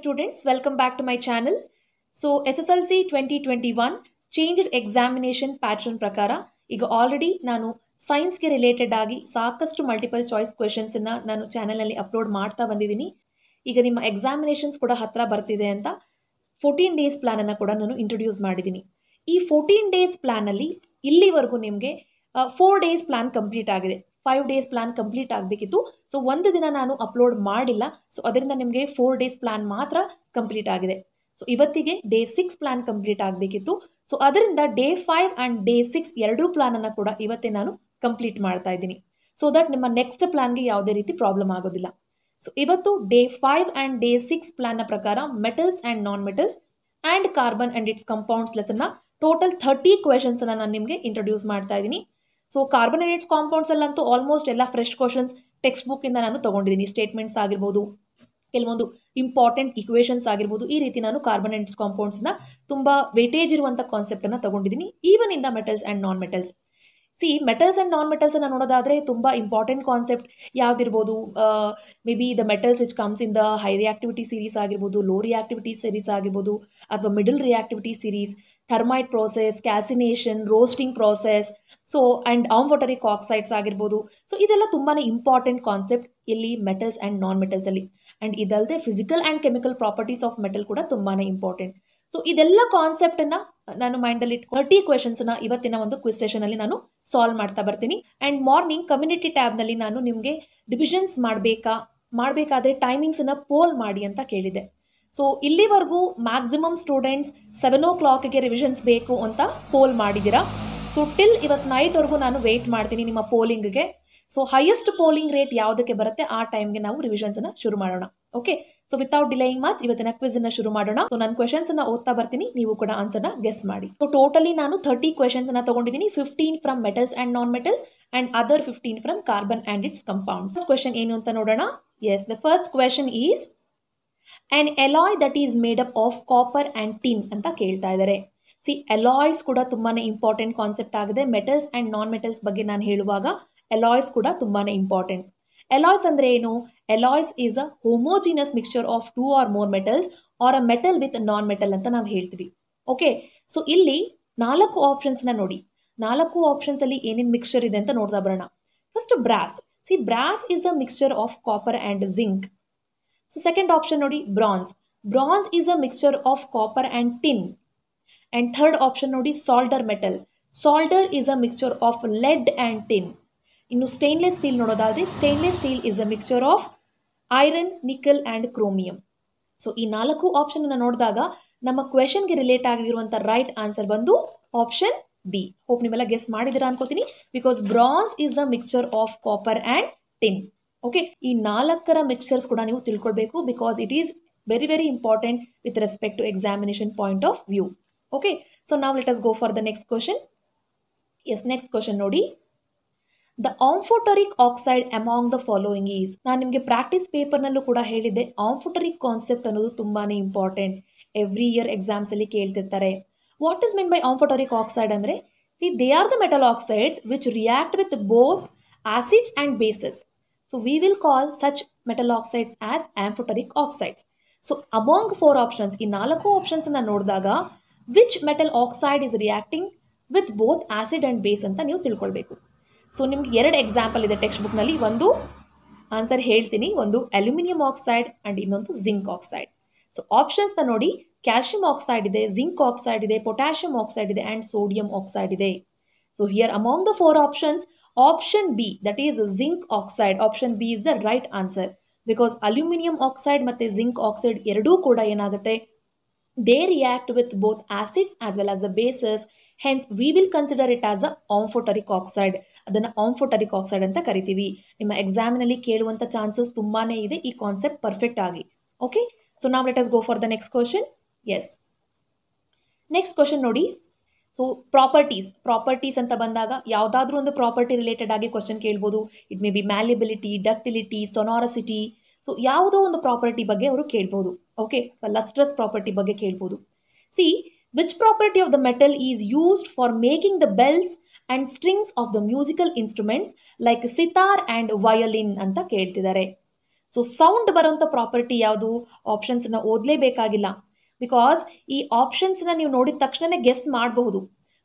Students welcome back to my students, so S S L C twenty twenty one changed examination pattern ಪ್ರಕಾರ ಈಗ already ನಾನು ಸೈನ್ಸ್ಗೆ related ಆಗಿ ಸಾಕಷ್ಟು multiple choice ಕ್ವೆಶನ್ಸನ್ನು ನಾನು ಚಾನಲಲ್ಲಿ ಅಪ್ಲೋಡ್ ಮಾಡ್ತಾ ಬಂದಿದ್ದೀನಿ ಈಗ ನಿಮ್ಮ ಎಕ್ಸಾಮಿನೇಷನ್ಸ್ ಕೂಡ ಹತ್ತಿರ ಬರ್ತಿದೆ ಅಂತ ಫೋರ್ಟೀನ್ ಡೇಸ್ ಪ್ಲ್ಯಾನನ್ನು ಕೂಡ ನಾನು ಇಂಟ್ರೊಡ್ಯೂಸ್ ಮಾಡಿದ್ದೀನಿ ಈ ಫೋರ್ಟೀನ್ ಡೇಸ್ ಪ್ಲ್ಯಾನಲ್ಲಿ ಇಲ್ಲಿವರೆಗೂ ನಿಮಗೆ ಫೋರ್ ಡೇಸ್ ಪ್ಲ್ಯಾನ್ ಕಂಪ್ಲೀಟ್ ಆಗಿದೆ ಫೈವ್ ಡೇಸ್ ಪ್ಲಾನ್ ಕಂಪ್ಲೀಟ್ ಆಗಬೇಕಿತ್ತು ಸೊ ಒಂದು ದಿನ ನಾನು ಅಪ್ಲೋಡ್ ಮಾಡಿಲ್ಲ ಸೊ ಅದರಿಂದ ನಿಮಗೆ ಫೋರ್ ಡೇಸ್ ಪ್ಲಾನ್ ಮಾತ್ರ ಕಂಪ್ಲೀಟ್ ಆಗಿದೆ ಸೊ ಇವತ್ತಿಗೆ ಡೇ ಸಿಕ್ಸ್ ಪ್ಲಾನ್ ಕಂಪ್ಲೀಟ್ ಆಗಬೇಕಿತ್ತು ಸೊ ಅದರಿಂದ day five and day six ಎರಡೂ ಅನ್ನು ಕೂಡ ಇವತ್ತೇ ನಾನು ಕಂಪ್ಲೀಟ್ ಮಾಡ್ತಾ ಇದ್ದೀನಿ ಸೊ ದಟ್ ನಿಮ್ಮ ನೆಕ್ಸ್ಟ್ ಪ್ಲಾನ್ಗೆ ಯಾವುದೇ ರೀತಿ ಪ್ರಾಬ್ಲಮ್ ಆಗೋದಿಲ್ಲ ಸೊ ಇವತ್ತು day five and day six ಪ್ಲ್ಯಾನ್ನ ಪ್ರಕಾರ metals and non metals and carbon and its compounds ಲೆಸನ್ನ ಟೋಟಲ್ ಥರ್ಟಿ ಕ್ವೆಶನ್ಸನ್ನು ನಾನು ನಿಮಗೆ ಇಂಟ್ರೊಡ್ಯೂಸ್ ಮಾಡ್ತಾ ಇದ್ದೀನಿ ಸೊ ಕಾರ್ಬನೇಟ್ಸ್ ಕಾಂಪೌಂಡ್ಸಲ್ಲಂತೂ ಆಲ್ಮೋಸ್ಟ್ ಎಲ್ಲ ಫ್ರೆಶ್ ಕ್ವಶನ್ಸ್ ಟೆಕ್ಸ್ಟ್ ಬುಕ್ಕಿಂದ ನಾನು ತಗೊಂಡಿದ್ದೀನಿ ಸ್ಟೇಟ್ಮೆಂಟ್ಸ್ ಆಗಿರ್ಬೋದು ಕೆಲವೊಂದು ಇಂಪಾರ್ಟೆಂಟ್ ಇಕ್ವೇಷನ್ಸ್ ಆಗಿರ್ಬೋದು ಈ ರೀತಿ ನಾನು ಕಾರ್ಬನೇಟ್ಸ್ ಕಾಂಪೌಂಡ್ಸ್ನ ತುಂಬ ವೇಟೇಜ್ ಇರುವಂಥ ಕಾನ್ಸೆಪ್ಟನ್ನು ತಗೊಂಡಿದ್ದೀನಿ even in the metals and non metals see metals and non ಮೆಟಲ್ಸನ್ನು ನೋಡೋದಾದರೆ ತುಂಬ ಇಂಪಾರ್ಟೆಂಟ್ ಕಾನ್ಸೆಪ್ಟ್ ಯಾವುದಿರ್ಬೋದು may be the metals which comes in the high reactivity series ಆಗಿರ್ಬೋದು ಲೋ ರಿಯಾಕ್ಟಿವಿಟಿ ಸೀರೀಸ್ ಆಗಿರ್ಬೋದು ಅಥವಾ middle reactivity series thermite process calcination roasting process so and amphoteric oxides ಆಗಿರ್ಬೋದು so ಇದೆಲ್ಲ ತುಂಬಾ ಇಂಪಾರ್ಟೆಂಟ್ ಕಾನ್ಸೆಪ್ಟ್ ಇಲ್ಲಿ metals and non ಮೆಟಲ್ಸಲ್ಲಿ and ಇದಲ್ಲದೆ physical and chemical properties of metal ಕೂಡ ತುಂಬಾ ಇಂಪಾರ್ಟೆಂಟ್ ಸೊ ಇದೆಲ್ಲ ಕಾನ್ಸೆಪ್ಟನ್ನು ನಾನು ಮೈಂಡಲ್ಲಿ ಥರ್ಟಿ ಕ್ವೆಶನ್ಸ್ನ ಇವತ್ತಿನ ಒಂದು ಕ್ವಿಸ್ ಸೆಷನಲ್ಲಿ ನಾನು ಸಾಲ್ವ್ ಮಾಡ್ತಾ ಬರ್ತೀನಿ ಆ್ಯಂಡ್ ಮಾರ್ನಿಂಗ್ ಕಮ್ಯುನಿಟಿ ಟ್ಯಾಬ್ನಲ್ಲಿ ನಾನು ನಿಮಗೆ ಡಿವಿಷನ್ಸ್ ಮಾಡಬೇಕಾ ಮಾಡಬೇಕಾದ್ರೆ ಟೈಮಿಂಗ್ಸನ್ನು ಪೋಲ್ ಮಾಡಿ ಅಂತ ಕೇಳಿದೆ ಸೊ ಇಲ್ಲಿವರೆಗೂ ಮ್ಯಾಕ್ಸಿಮಮ್ ಸ್ಟೂಡೆಂಟ್ಸ್ ಸೆವೆನ್ ಓ ಕ್ಲಾಕ್ಗೆ ರಿವಿಷನ್ಸ್ ಬೇಕು ಅಂತ ಪೋಲ್ ಮಾಡಿದ್ದೀರಾ ಸೊ ಟಿಲ್ ಇವತ್ತು ನೈಟ್ವರೆಗೂ ನಾನು ವೆಯ್ಟ್ ಮಾಡ್ತೀನಿ ನಿಮ್ಮ ಪೋಲಿಂಗ್ಗೆ ಸೊ ಹೈಯೆಸ್ಟ್ ಪೋಲಿಂಗ್ ರೇಟ್ ಯಾವುದಕ್ಕೆ ಬರುತ್ತೆ ಆ ಟೈಮ್ಗೆ ನಾವು ರಿವಿಷನ್ಸ್ನ ಶುರು ಮಾಡೋಣ okay so without delaying much ಇವತ್ತಿನ ಕ್ವಿಝನ್ನ ಶುರು ಮಾಡೋಣ ಸೊ ನಾನು ಕ್ವೆಶನ್ಸನ್ನು ಓದ್ತಾ ಬರ್ತೀನಿ ನೀವು ಕೂಡ ಆನ್ಸರ್ನ ಗೆಸ್ ಮಾಡಿ ಸೊ ಟೋಟಲಿ ನಾನು ಥರ್ಟಿ ಕ್ವೆಶನ್ಸ್ನ ತಗೊಂಡಿದ್ದೀನಿ fifteen from metals and non metals and other fifteen from carbon and its compounds question ಏನು ಅಂತ ನೋಡೋಣ yes the first question is and alloy that is made up of copper and tin ಅಂತ ಕೇಳ್ತಾ ಇದ್ದಾರೆ see alloys ಕೂಡ ತುಂಬಾ important concept ಆಗಿದೆ metals and non metals ಬಗ್ಗೆ ನಾನು ಹೇಳುವಾಗ ಎಲಾಯ್ಸ್ ಕೂಡ ತುಂಬಾ ಇಂಪಾರ್ಟೆಂಟ್ ಎಲಾಯ್ಸ್ ಅಂದರೆ ಏನು alloys is a homogeneous mixture of two or more metals or a metal with non metal ಅಂತ ನಾವು ಹೇಳ್ತೀವಿ ಓಕೆ ಸೊ ಇಲ್ಲಿ ನಾಲ್ಕು ಆಪ್ಷನ್ಸ್ನ ನೋಡಿ ನಾಲ್ಕು ಆಪ್ಷನ್ಸ್ ಅಲ್ಲಿ ಏನೇನು ಮಿಕ್ಸ್ಚರ್ ಇದೆ ಅಂತ ನೋಡ್ತಾ ಬರೋಣ first brass see brass is a mixture of copper and zinc so second option ನೋಡಿ bronze bronze is a mixture of copper and tin and third option ನೋಡಿ solder metal solder is a mixture of lead and tin ಇನ್ನು stainless steel ನೋಡೋದಾದರೆ stainless steel is a mixture of iron nickel and chromium so ಈ ನಾಲ್ಕು ಆಪ್ಷನನ್ನು ನೋಡಿದಾಗ ನಮ್ಮ ಕ್ವೆಶನ್ಗೆ relate ಆಗಿರುವಂಥ ರೈಟ್ ಆನ್ಸರ್ ಬಂದು ಆಪ್ಷನ್ ಬಿ ಹೋಪ್ ನಿಮ್ಮೆಲ್ಲ ಗೆಸ್ ಮಾಡಿದ್ದೀರಾ ಅನ್ಕೋತೀನಿ because bronze is a mixture of copper and tin okay ಈ ನಾಲ್ಕರ ಮಿಕ್ಸ್ಚರ್ಸ್ ಕೂಡ ನೀವು ತಿಳ್ಕೊಳ್ಬೇಕು because it is very very important with respect to examination point of view okay so ನಾವು let us go for the next question yes next question ನೋಡಿ the amphoteric oxide among the following is ನಾನು ನಿಮಗೆ practice ಪೇಪರ್ನಲ್ಲೂ ಕೂಡ ಹೇಳಿದ್ದೆ ಆಂಫೋಟರಿಕ್ concept ಅನ್ನೋದು ತುಂಬಾ important every year ಎಕ್ಸಾಮ್ಸಲ್ಲಿ ಕೇಳ್ತಿರ್ತಾರೆ what is mean by amphoteric oxide ಅಂದರೆ they are the metal oxides which react with both acids and bases so we will call such metal oxides as amphoteric oxides so among four options, ಈ ನಾಲ್ಕು ಆಪ್ಷನ್ಸ್ನ ನೋಡಿದಾಗ which metal oxide is reacting with both acid and base ಅಂತ ನೀವು ತಿಳ್ಕೊಳ್ಬೇಕು so ನಿಮ್ಗೆ ಎರಡು example ಇದೆ ಟೆಕ್ಸ್ಟ್ ಬುಕ್ನಲ್ಲಿ ಒಂದು ಆನ್ಸರ್ ಹೇಳ್ತೀನಿ ಒಂದು ಅಲ್ಯೂಮಿನಿಯಂ ಆಕ್ಸೈಡ್ ಆ್ಯಂಡ್ ಇನ್ನೊಂದು ಜಿಂಕ್ ಆಕ್ಸೈಡ್ ಸೊ ಆಪ್ಷನ್ಸ್ನ ನೋಡಿ ಕ್ಯಾಲ್ಶಿಯಂ ಆಕ್ಸೈಡ್ ಇದೆ ಜಿಂಕ್ ಆಕ್ಸೈಡ್ ಇದೆ ಪೊಟ್ಯಾಷಿಯಮ್ ಆಕ್ಸೈಡ್ ಇದೆ ಆ್ಯಂಡ್ ಸೋಡಿಯಂ ಆಕ್ಸೈಡ್ ಇದೆ so here among the four options option B that is zinc oxide option B is the right answer because aluminium oxide ಮತ್ತು zinc oxide ಎರಡೂ ಕೂಡ ಏನಾಗುತ್ತೆ they react with both acids as well as the bases hence we will consider it as a ಆಂಫೋಟರಿಕ್ oxide ಅದನ್ನು amphoteric oxide ಅಂತ ಕರಿತೀವಿ ನಿಮ್ಮ ಎಕ್ಸಾಮಿನಲ್ಲಿ ಕೇಳುವಂಥ chances ತುಂಬಾ ಇದೆ ಈ ಕಾನ್ಸೆಪ್ಟ್ ಪರ್ಫೆಕ್ಟ್ ಆಗಿ ಓಕೆ ಸೊ ನಾವು let us go for the next question yes next question ನೋಡಿ ಸೊ ಪ್ರಾಪರ್ಟೀಸ್ ಪ್ರಾಪರ್ಟೀಸ್ ಅಂತ ಬಂದಾಗ ಯಾವುದಾದ್ರೂ ಒಂದು ಪ್ರಾಪರ್ಟಿ ರಿಲೇಟೆಡ್ ಆಗಿ ಕ್ವಶನ್ ಕೇಳ್ಬೋದು it may be malleability ductility sonorosity so ಯಾವುದೋ ಒಂದು ಪ್ರಾಪರ್ಟಿ ಬಗ್ಗೆ ಅವರು ಕೇಳ್ಬೋದು ಓಕೆ ಲಸ್ಟ್ರಸ್ ಪ್ರಾಪರ್ಟಿ ಬಗ್ಗೆ ಕೇಳ್ಬೋದು see which property of the metal is used for making the bells and strings of the musical instruments like sitar and violin ಅಂತ ಕೇಳ್ತಿದ್ದಾರೆ so sound ಬರೋಂಥ ಪ್ರಾಪರ್ಟಿ ಯಾವುದು ಆಪ್ಷನ್ಸ್ನ ಓದಲೇಬೇಕಾಗಿಲ್ಲ ಬಿಕಾಸ್ ಈ ಆಪ್ಷನ್ಸ್ನ ನೀವು ನೋಡಿದ ತಕ್ಷಣನೇ ಗೆಸ್ ಮಾಡಬಹುದು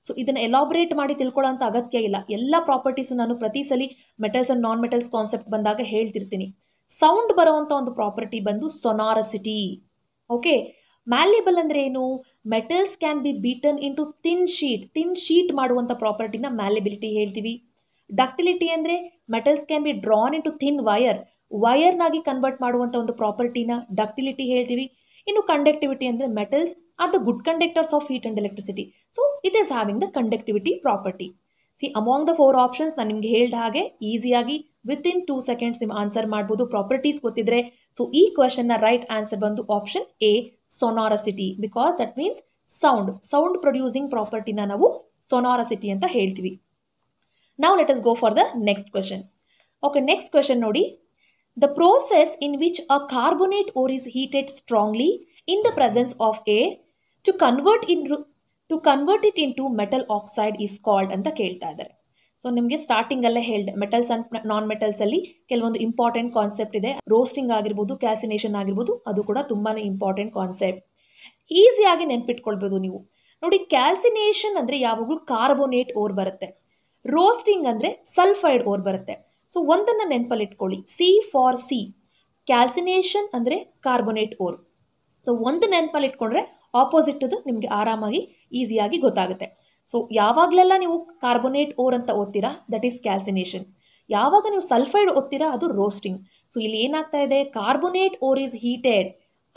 ಸೊ ಇದನ್ನು ಎಲಾಬ್ರೇಟ್ ಮಾಡಿ ತಿಳ್ಕೊಳ್ಳೋ ಅಂತ ಅಗತ್ಯ ಇಲ್ಲ ಎಲ್ಲ ಪ್ರಾಪರ್ಟೀಸು ನಾನು ಪ್ರತಿ ಸಲ metals and non metals concept ಬಂದಾಗ ಹೇಳ್ತಿರ್ತೀನಿ ಸೌಂಡ್ ಬರುವಂಥ ಒಂದು ಪ್ರಾಪರ್ಟಿ ಬಂದು ಸೊನಾರಸಿಟಿ ಓಕೆ ಮ್ಯಾಲಿಬಲ್ ಅಂದರೆ ಏನು metals can be beaten into thin sheet thin sheet ಮಾಡುವಂಥ ಪ್ರಾಪರ್ಟಿನ ಮ್ಯಾಲಿಬಿಲಿಟಿ ಹೇಳ್ತೀವಿ ಡಕ್ಟಿಲಿಟಿ ಅಂದರೆ metals can be drawn into thin wire ವಯರ್ನಾಗಿ ಕನ್ವರ್ಟ್ ಮಾಡುವಂಥ ಒಂದು ಪ್ರಾಪರ್ಟಿನ ಡಕ್ಟಿಲಿಟಿ ಹೇಳ್ತೀವಿ ಇನ್ನು ಕಂಡಕ್ಟಿವಿಟಿ ಅಂದರೆ metals are the good conductors of heat and electricity so it is having the conductivity property see among the four options ನಾನು ನಿಮಗೆ ಹೇಳಿದ ಹಾಗೆ ಈಸಿಯಾಗಿ ವಿತ್ ಇನ್ ಟೂ ಸೆಕೆಂಡ್ಸ್ ನಿಮ್ಮ ಆನ್ಸರ್ ಮಾಡ್ಬೋದು ಪ್ರಾಪರ್ಟೀಸ್ ಗೊತ್ತಿದ್ರೆ ಸೊ ಈ ನ ರೈಟ್ ಆನ್ಸರ್ ಬಂದು option A sonorosity because that means sound sound producing ಪ್ರಾಪರ್ಟಿನ ನಾವು ಸೊನಾರಸಿಟಿ ಅಂತ ಹೇಳ್ತೀವಿ ನಾವು let us go for the next question okay next question ನೋಡಿ The process in which a carbonate ore is heated strongly in the presence of air to convert in to convert it into metal oxide is called ಅಂತ ಕೇಳ್ತಾ ಇದ್ದಾರೆ so ನಿಮಗೆ ಸ್ಟಾರ್ಟಿಂಗಲ್ಲೇ ಹೇಳಿದೆ metals and non ಮೆಟಲ್ಸಲ್ಲಿ ಕೆಲವೊಂದು important concept ಇದೆ roasting ಆಗಿರ್ಬೋದು ಕ್ಯಾಸಿನೇಷನ್ ಆಗಿರ್ಬೋದು ಅದು ಕೂಡ ತುಂಬಾ ಇಂಪಾರ್ಟೆಂಟ್ ಕಾನ್ಸೆಪ್ಟ್ ಈಸಿಯಾಗಿ ನೆನ್ಪಿಟ್ಕೊಳ್ಬೋದು ನೀವು ನೋಡಿ ಕ್ಯಾಲ್ಸಿನೇಷನ್ ಅಂದರೆ ಯಾವಾಗಲೂ ಕಾರ್ಬೋನೇಟ್ ಓರ್ ಬರುತ್ತೆ ರೋಸ್ಟಿಂಗ್ ಅಂದರೆ ಸಲ್ಫೈಡ್ ಓರ್ ಬರುತ್ತೆ ಸೊ ಒಂದನ್ನು ನೆನಪಲ್ಲಿಟ್ಕೊಳ್ಳಿ ಸಿ ಫಾರ್ ಸಿ ಕ್ಯಾಲ್ಸಿನೇಷನ್ ಅಂದರೆ ಕಾರ್ಬೊನೇಟ್ ಓರ್ ಸೊ ಒಂದು ನೆನಪಲ್ಲಿ ಇಟ್ಕೊಂಡ್ರೆ ಆಪೋಸಿಟ್ ಅದು ನಿಮಗೆ ಆರಾಮಾಗಿ ಈಸಿಯಾಗಿ ಗೊತ್ತಾಗುತ್ತೆ ಸೊ ಯಾವಾಗಲೆಲ್ಲ ನೀವು ಕಾರ್ಬೊನೇಟ್ ಓರ್ ಅಂತ ಓದ್ತೀರಾ ದಟ್ ಈಸ್ ಕ್ಯಾಲ್ಸಿನೇಷನ್ ಯಾವಾಗ ನೀವು ಸಲ್ಫೈಡ್ ಓದ್ತೀರಾ ಅದು ರೋಸ್ಟಿಂಗ್ ಸೊ ಇಲ್ಲಿ ಏನಾಗ್ತಾ ಇದೆ carbonate ore is heated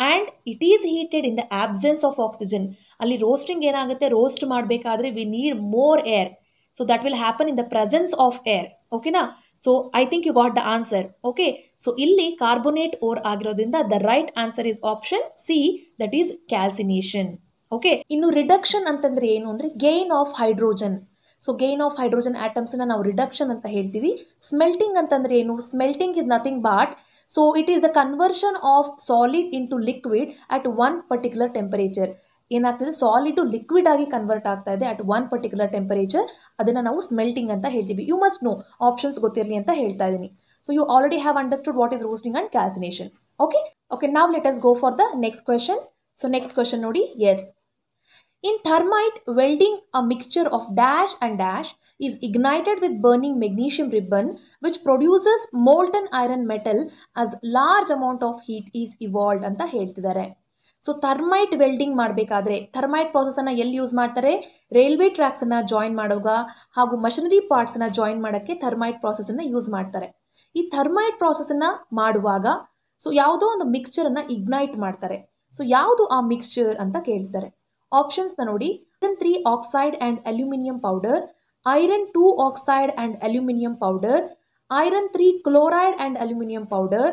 and it is heated in the absence of oxygen ಅಲ್ಲಿ ರೋಸ್ಟಿಂಗ್ ಏನಾಗುತ್ತೆ ರೋಸ್ಟ್ ಮಾಡಬೇಕಾದ್ರೆ we need more air so that will happen in the presence of air ಓಕೆನಾ so I think you got the answer okay so ಇಲ್ಲಿ carbonate ore ಆಗಿರೋದ್ರಿಂದ the right answer is option C that is calcination okay ಇನ್ನು reduction ಅಂತಂದ್ರೆ ಏನು ಅಂದ್ರೆ gain of hydrogen so gain of hydrogen ಆಟಮ್ಸನ್ನ ನಾವು reduction ಅಂತ ಹೇಳ್ತೀವಿ ಸ್ಮೆಲ್ಟಿಂಗ್ ಅಂತಂದ್ರೆ ಏನು smelting is nothing but so it is the conversion of solid into liquid at one particular temperature ಏನಾಗ್ತದೆ ಸಾಲಿಡ್ ಲಿಕ್ವಿಡ್ ಆಗಿ ಕನ್ವರ್ಟ್ ಆಗ್ತಾ ಇದೆ ಅಟ್ ಒನ್ ಪರ್ಟಿಕ್ಯುಲರ್ ಟೆಂಪರೇಚರ್ ಅದನ್ನು ನಾವು ಸ್ಮೆಲ್ಟಿಂಗ್ ಅಂತ ಹೇಳ್ತೀವಿ ಯು ಮಸ್ಟ್ ನೋ ಆಪ್ಷನ್ಸ್ ಗೊತ್ತಿರಲಿ ಅಂತ ಹೇಳ್ತಾ ಇದ್ದೀನಿ so you already have understood what is roasting and calcination okay okay ನಾವು let us go for the next question so next question ನೋಡಿ yes in thermite welding a mixture of dash and dash is ignited with burning magnesium ribbon which produces molten iron metal as large amount of heat is evolved ಅಂತ ಹೇಳ್ತಿದ್ದಾರೆ so thermite welding ಮಾಡಬೇಕಾದ್ರೆ thermite ಪ್ರೊಸೆಸನ್ನು ಎಲ್ಲಿ use ಮಾಡ್ತಾರೆ railway ಟ್ರ್ಯಾಕ್ಸನ್ನು join ಮಾಡುವಾಗ ಹಾಗೂ machinery ಪಾರ್ಟ್ಸನ್ನು ಜಾಯಿನ್ ಮಾಡೋಕ್ಕೆ ಥರ್ಮೈಟ್ ಪ್ರಾಸೆಸನ್ನು ಯೂಸ್ ಮಾಡ್ತಾರೆ ಈ ಥರ್ಮೈಟ್ ಪ್ರಾಸೆಸನ್ನು ಮಾಡುವಾಗ ಸೊ ಯಾವುದೋ ಒಂದು ಮಿಕ್ಸ್ಚರನ್ನು ಇಗ್ನೈಟ್ ಮಾಡ್ತಾರೆ ಸೊ ಯಾವುದು ಆ ಮಿಕ್ಸ್ಚರ್ ಅಂತ ಕೇಳ್ತಾರೆ ಆಪ್ಷನ್ಸ್ನ ನೋಡಿ iron three oxide and aluminium powder iron two oxide and aluminium powder iron three chloride and aluminium powder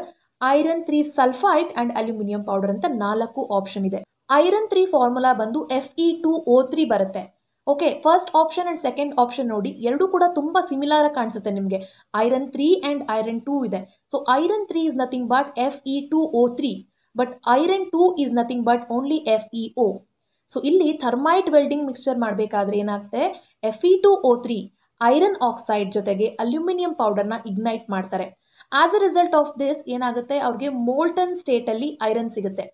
iron three sulphite and aluminium powder ಅಂತ ನಾಲ್ಕು ಆಪ್ಷನ್ ಇದೆ ಐರನ್ ತ್ರೀ ಫಾರ್ಮುಲಾ ಬಂದು F E two O three ಬರುತ್ತೆ okay first option and second option ನೋಡಿ ಎರಡೂ ಕೂಡ ತುಂಬ similar ಕಾಣಿಸುತ್ತೆ ನಿಮಗೆ iron three and iron two ಇದೆ so iron three is nothing but F E two O three but iron two is nothing but only F E O so ಇಲ್ಲಿ thermite welding mixture ಮಾಡಬೇಕಾದ್ರೆ ಏನಾಗುತ್ತೆ F E two O three iron oxide ಜೊತೆಗೆ aluminium ಪೌಡರ್ನ ignite ಮಾಡ್ತಾರೆ as a result of this ಏನಾಗುತ್ತೆ ಅವ್ರಿಗೆ molten ಸ್ಟೇಟಲ್ಲಿ iron ಸಿಗುತ್ತೆ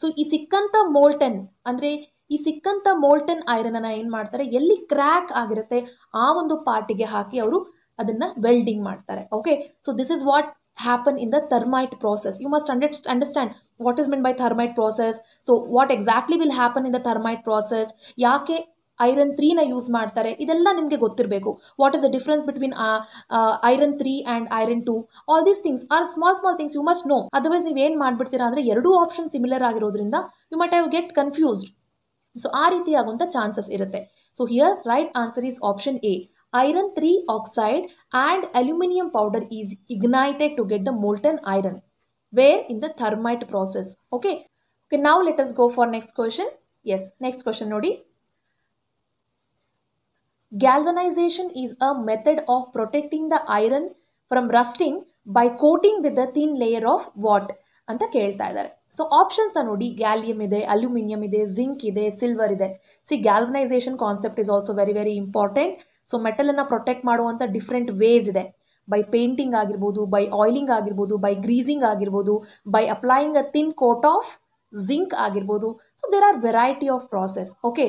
ಸೊ ಈ ಸಿಕ್ಕಂಥ ಮೋಲ್ಟನ್ ಅಂದರೆ ಈ ಸಿಕ್ಕಂಥ ಮೋಲ್ಟನ್ ಐರನನ್ನು ಏನು ಮಾಡ್ತಾರೆ ಎಲ್ಲಿ ಕ್ರ್ಯಾಕ್ ಆಗಿರುತ್ತೆ ಆ ಒಂದು ಪಾರ್ಟಿಗೆ ಹಾಕಿ ಅವರು ಅದನ್ನು ವೆಲ್ಡಿಂಗ್ ಮಾಡ್ತಾರೆ okay so this is what happen in the thermite process you must under understand what is mean by thermite process so what exactly will happen in the thermite process ಯಾಕೆ iron ತ್ರೀನ use ಮಾಡ್ತಾರೆ ಇದೆಲ್ಲ ನಿಮಗೆ ಗೊತ್ತಿರಬೇಕು what is the difference between iron three and iron two all these things are small small things you must know otherwise ನೀವು ಏನು ಮಾಡಿಬಿಡ್ತೀರಾ ಅಂದರೆ ಎರಡೂ ಆಪ್ಷನ್ ಸಿಮಿಲರ್ ಆಗಿರೋದ್ರಿಂದ you must have get confused so ಆ ರೀತಿಯಾಗುವಂಥ ಚಾನ್ಸಸ್ ಇರುತ್ತೆ so here right answer is option A iron three oxide and aluminium powder is ignited to get the molten iron where in the thermite process okay okay ನಾವು us go for next question yes next question ನೋಡಿ Galvanization is a method of protecting the iron from rusting by coating with the thin layer of what ಅಂತ ಕೇಳ್ತಾ ಇದ್ದಾರೆ so ಆಪ್ಷನ್ಸ್ನ ನೋಡಿ gallium ಇದೆ aluminium ಇದೆ zinc ಇದೆ ಸಿಲ್ವರ್ ಇದೆ see galvanisation concept is also very very important so ಮೆಟಲನ್ನು ಪ್ರೊಟೆಕ್ಟ್ ಮಾಡುವಂಥ ಡಿಫ್ರೆಂಟ್ ವೇಸ್ ಇದೆ ಬೈ ಪೇಂಟಿಂಗ್ ಆಗಿರ್ಬೋದು ಬೈ ಆಯಿಲಿಂಗ್ ಆಗಿರ್ಬೋದು ಬೈ ಗ್ರೀಸಿಂಗ್ ಆಗಿರ್ಬೋದು by applying a thin coat of zinc ಆಗಿರ್ಬೋದು so there are variety of process okay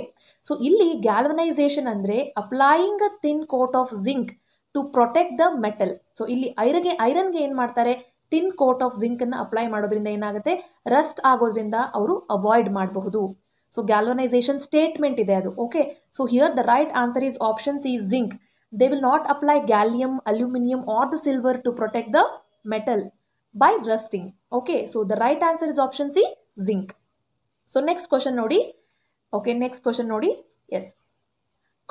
so ಇಲ್ಲಿ galvanisation ಅಂದರೆ applying a thin coat of zinc to protect the metal so ಇಲ್ಲಿ ಐರನ್ಗೆ ಐರನ್ಗೆ ಏನು ಮಾಡ್ತಾರೆ ತಿನ್ ಕೋಟ್ ಆಫ್ ಜಿಂಕನ್ನು ಅಪ್ಲೈ ಮಾಡೋದ್ರಿಂದ ಏನಾಗುತ್ತೆ ರಸ್ಟ್ ಆಗೋದ್ರಿಂದ ಅವರು ಅವಾಯ್ಡ್ ಮಾಡಬಹುದು ಸೊ ಗ್ಯಾಲ್ವನೈಸೇಷನ್ ಸ್ಟೇಟ್ಮೆಂಟ್ ಇದೆ ಅದು okay so here the right answer is options C zinc they will not apply gallium aluminium or the silver to protect the metal by rusting okay so the right answer is option C zinc so next question ನೋಡಿ okay next question ನೋಡಿ yes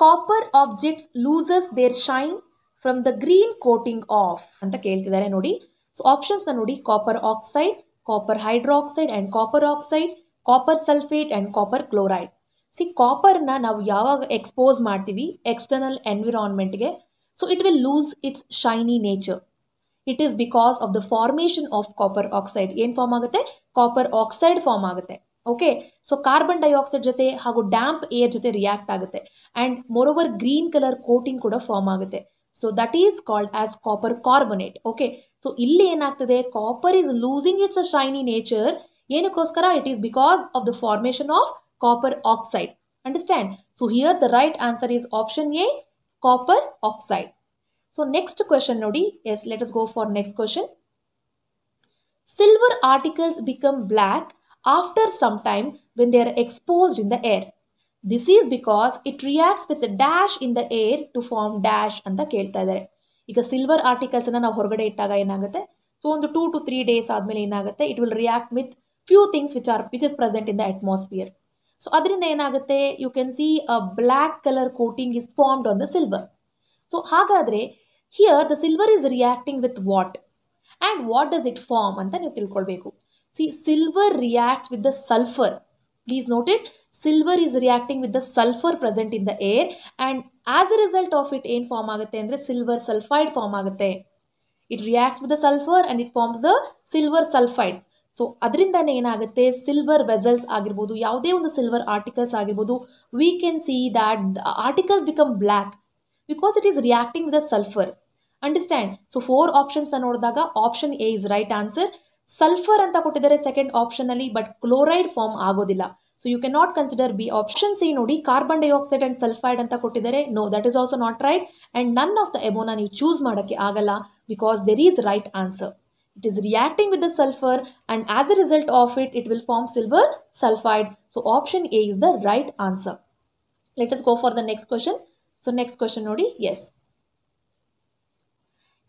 copper objects loses their shine from the green coating of ಅಂತ ಕೇಳ್ತಿದ್ದಾರೆ ನೋಡಿ so ಆಪ್ಷನ್ಸ್ನ ನೋಡಿ copper oxide copper hydroxide and copper oxide copper sulphate and copper chloride see ಕಾಪರ್ನ ನಾವು ಯಾವಾಗ ಎಕ್ಸ್ಪೋಸ್ ಮಾಡ್ತೀವಿ ಎಕ್ಸ್ಟರ್ನಲ್ ಎನ್ವಿರಾನ್ಮೆಂಟ್ಗೆ so it will lose its shiny nature it is because of the formation of copper oxide ಏನು form ಆಗುತ್ತೆ copper oxide form ಆಗುತ್ತೆ okay so carbon dioxide ಜೊತೆ ಹಾಗೂ ಡ್ಯಾಂಪ್ ಏರ್ ಜೊತೆ ರಿಯಾಕ್ಟ್ ಆಗುತ್ತೆ and moreover green colour coating ಕೂಡ form ಆಗುತ್ತೆ so that is called as copper carbonate okay so ಇಲ್ಲಿ ಏನಾಗ್ತದೆ copper is losing it's a shiny nature ಏನಕ್ಕೋಸ್ಕರ it is because of the formation of copper oxide understand so here the right answer is option A copper oxide so next question ನೋಡಿ yes let us go for next question silver articles become black after some time when they are exposed in the air this is because it reacts with dash in the air to form dash ಅಂತ ಕೇಳ್ತಾ ಇದ್ದಾರೆ ಈಗ silver ಆರ್ಟಿಕಲ್ಸನ್ನು ನಾವು ಹೊರಗಡೆ ಇಟ್ಟಾಗ ಏನಾಗುತ್ತೆ so ಒಂದು two to three days ಆದಮೇಲೆ ಏನಾಗುತ್ತೆ it will react with few things which are which is present in the atmosphere so ಅದರಿಂದ ಏನಾಗುತ್ತೆ you can see a black colour coating is formed on the silver so ಹಾಗಾದರೆ here the silver is reacting with what and what does it form You will neevu tilkolbeku see silver reacts with the sulfur please note it silver is reacting with the sulfur present in the air and as a result of it in form agutte andre silver sulfide form agutte it reacts with the sulfur and it forms the silver sulfide so adrindane enagutte silver vessels agirbodu yavde the silver articles agirbodu we can see that the articles become black because it is reacting with the sulfur Understand? So, four options are daga Option A is right answer. Sulfur anta kottidare second option ali, but chloride form agodilla. So, you cannot consider B. Option C nodi carbon dioxide and sulfide anta kottidare. No, that is also not right. And none of the abona you choose madake agala because there is right answer. It is reacting with the sulfur and as a result of it, it will form silver sulfide. So, option A is the right answer. Let us go for the next question. So, next question, Nodi. Yes.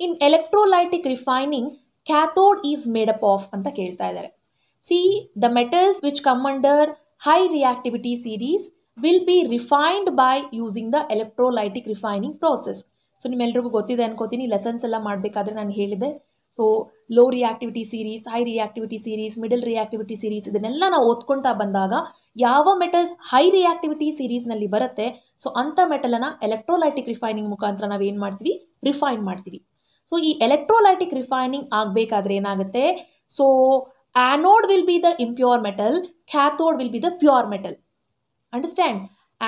In electrolytic refining cathode is made up of ಅಂತ ಕೇಳ್ತಾ ಇದ್ದಾರೆ see the metals which come under high reactivity series will be refined by using the electrolytic refining process so ನಿಮ್ಮೆಲ್ರಿಗೂ ಗೊತ್ತಿದೆ ಅನ್ಕೋತೀನಿ lessons ಎಲ್ಲ ಮಾಡಬೇಕಾದ್ರೆ ನಾನು ಹೇಳಿದೆ so low reactivity series high reactivity series middle reactivity series ಇದನ್ನೆಲ್ಲ ನಾವು ಓದ್ಕೊಳ್ತಾ ಬಂದಾಗ ಯಾವ ಮೆಟಲ್ಸ್ ಹೈ ರಿಯಾಕ್ಟಿವಿಟಿ ಸೀರೀಸ್ನಲ್ಲಿ ಬರುತ್ತೆ ಸೊ ಅಂಥ ಮೆಟಲನ್ನು ಎಲೆಕ್ಟ್ರೋಲೈಟಿಕ್ ರಿಫೈನಿಂಗ್ ಮುಖಾಂತರ ಏನು ಮಾಡ್ತೀವಿ ರಿಫೈನ್ ಮಾಡ್ತೀವಿ ಸೊ ಈ ಎಲೆಕ್ಟ್ರೋಲೈಟಿಕ್ ರಿಫೈನಿಂಗ್ ಆಗಬೇಕಾದ್ರೆ ಏನಾಗುತ್ತೆ so anode will be the impure metal cathode will be the pure metal understand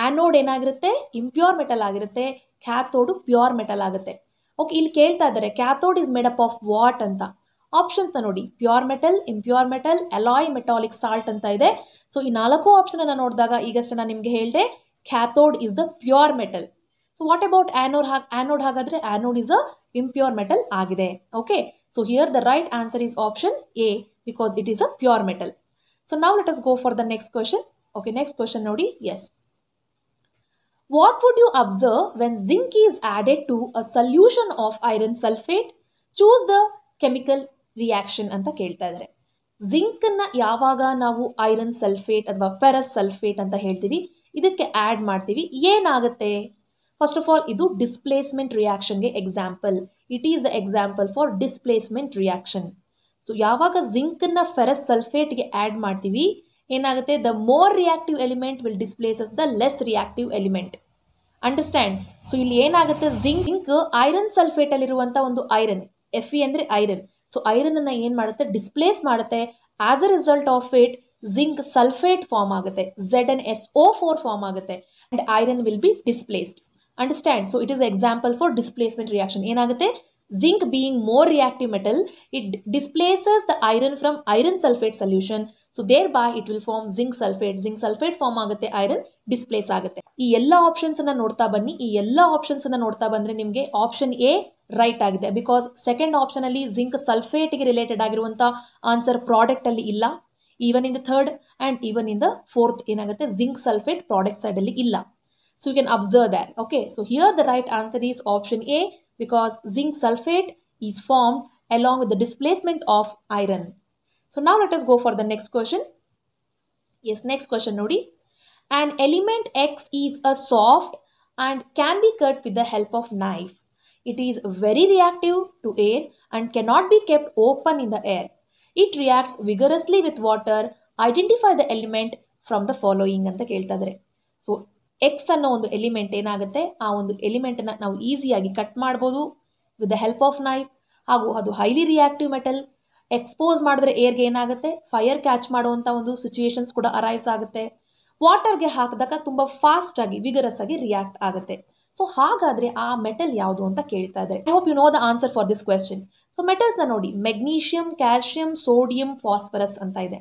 anode ಏನಾಗಿರುತ್ತೆ ಇಂಪ್ಯೂರ್ ಮೆಟಲ್ ಆಗಿರುತ್ತೆ ಕ್ಯಾಥೋಡು ಪ್ಯೂರ್ ಮೆಟಲ್ ಆಗುತ್ತೆ ಓಕೆ ಇಲ್ಲಿ ಕೇಳ್ತಾ ಇದ್ದಾರೆ cathode is up of what ಅಂತ ಆಪ್ಷನ್ಸ್ನ ನೋಡಿ pure metal impure metal alloy metallic salt ಅಂತ ಇದೆ ಸೊ ಈ ನಾಲ್ಕು ಆಪ್ಷನನ್ನು ನೋಡಿದಾಗ ಈಗಷ್ಟೇ ನಾನು ನಿಮಗೆ ಹೇಳಿದೆ cathode is the pure metal so what about anode ಹಾಗೆ ಆ್ಯನೋಡ್ ಹಾಗಾದರೆ ಇಸ್ ಅ ಇಂಪ್ಯೂರ್ ಮೆಟಲ್ ಆಗಿದೆ okay so here the right answer is option A because it is a pure metal so ನಾವು let us go for the next question okay next question ನೋಡಿ yes what would you observe when zinc is added to a solution of iron sulphate choose the chemical reaction ಅಂತ ಕೇಳ್ತಾ ಇದ್ದಾರೆ ಜಿಂಕನ್ನು ಯಾವಾಗ ನಾವು iron sulphate ಅಥವಾ ferrous sulphate ಅಂತ ಹೇಳ್ತೀವಿ ಇದಕ್ಕೆ ಆ್ಯಡ್ ಮಾಡ್ತೀವಿ ಏನಾಗುತ್ತೆ ಫಸ್ಟ್ ಆಫ್ ಆಲ್ ಇದು ಡಿಸ್ಪ್ಲೇಸ್ಮೆಂಟ್ ರಿಯಾಕ್ಷನ್ಗೆ example it is the example for displacement reaction so ಯಾವಾಗ ಜಿಂಕನ್ನು ಫೆರಸ್ ಸಲ್ಫೇಟ್ಗೆ ಆ್ಯಡ್ ಮಾಡ್ತೀವಿ ಏನಾಗುತ್ತೆ the more reactive element will displaces the less reactive element understand so ಇಲ್ಲಿ ಏನಾಗುತ್ತೆ ಜಿಂಕ್ ಐರನ್ ಸಲ್ಫೇಟಲ್ಲಿರುವಂಥ ಒಂದು ಐರನ್ ಎಫ್ ಇ ಅಂದರೆ ಐರನ್ ಸೊ ಐರನನ್ನು ಏನು ಮಾಡುತ್ತೆ ಡಿಸ್ಪ್ಲೇಸ್ ಮಾಡುತ್ತೆ as a result of it zinc sulphate form ಆಗುತ್ತೆ Z N S O four form ಆಗುತ್ತೆ and iron will be displaced understand so it is example for displacement reaction ಏನಾಗುತ್ತೆ zinc being more reactive metal it displaces the iron from iron sulphate solution so thereby it will form zinc sulphate zinc sulphate form ಆಗುತ್ತೆ iron displace ಆಗುತ್ತೆ ಈ ಎಲ್ಲ ಆಪ್ಷನ್ಸನ್ನು ನೋಡ್ತಾ ಬನ್ನಿ ಈ ಎಲ್ಲ ಆಪ್ಷನ್ಸನ್ನು ನೋಡ್ತಾ ಬಂದರೆ ನಿಮಗೆ ಆಪ್ಷನ್ ಎ ರೈಟ್ ಆಗಿದೆ ಬಿಕಾಸ್ ಸೆಕೆಂಡ್ ಆಪ್ಷನಲ್ಲಿ ಜಿಂಕ್ ಸಲ್ಫೇಟ್ಗೆ ರಿಲೇಟೆಡ್ ಆಗಿರುವಂಥ ಆನ್ಸರ್ ಪ್ರಾಡಕ್ಟಲ್ಲಿ ಇಲ್ಲ even in the third and even in the fourth ಏನಾಗುತ್ತೆ ಜಿಂಕ್ ಸಲ್ಫೇಟ್ ಪ್ರಾಡಕ್ಟ್ ಸೈಡಲ್ಲಿ ಇಲ್ಲ So you can observe that. Okay, so here the right answer is option A because zinc sulfate is formed along with the displacement of iron. So now let us go for the next question. Yes, next question Nodi. An element X is a soft and can be cut with the help of knife. It is very reactive to air and cannot be kept open in the air. It reacts vigorously with water. Identify the element from the following And the keltadre. So. X ಅನ್ನೋ ಒಂದು element ಏನಾಗುತ್ತೆ ಆ ಒಂದು ಎಲಿಮೆಂಟನ್ನು ನಾವು ಈಸಿಯಾಗಿ cut ಮಾಡ್ಬೋದು with the help of knife ಹಾಗೂ ಅದು ಹೈಲಿ ರಿಯಾಕ್ಟಿವ್ ಮೆಟಲ್ ಎಕ್ಸ್ಪೋಸ್ ಮಾಡಿದ್ರೆ ಏರ್ಗೆ ಏನಾಗುತ್ತೆ ಫೈರ್ ಕ್ಯಾಚ್ ಮಾಡುವಂಥ ಒಂದು ಸಿಚುವೇಶನ್ಸ್ ಕೂಡ ಅರೈಸ್ ಆಗುತ್ತೆ ವಾಟರ್ಗೆ ಹಾಕಿದಾಗ ತುಂಬ ಫಾಸ್ಟಾಗಿ ವಿಗರಸ್ ಆಗಿ ರಿಯಾಕ್ಟ್ ಆಗುತ್ತೆ ಸೊ ಹಾಗಾದರೆ ಆ ಮೆಟಲ್ ಯಾವುದು ಅಂತ ಕೇಳ್ತಾ ಇದೆ I hope you know the answer for this question so ಮೆಟಲ್ಸ್ನ ನೋಡಿ ಮೆಗ್ನೀಷಿಯಂ ಕ್ಯಾಲ್ಶಿಯಂ ಸೋಡಿಯಂ ಫಾಸ್ಫರಸ್ ಅಂತ ಇದೆ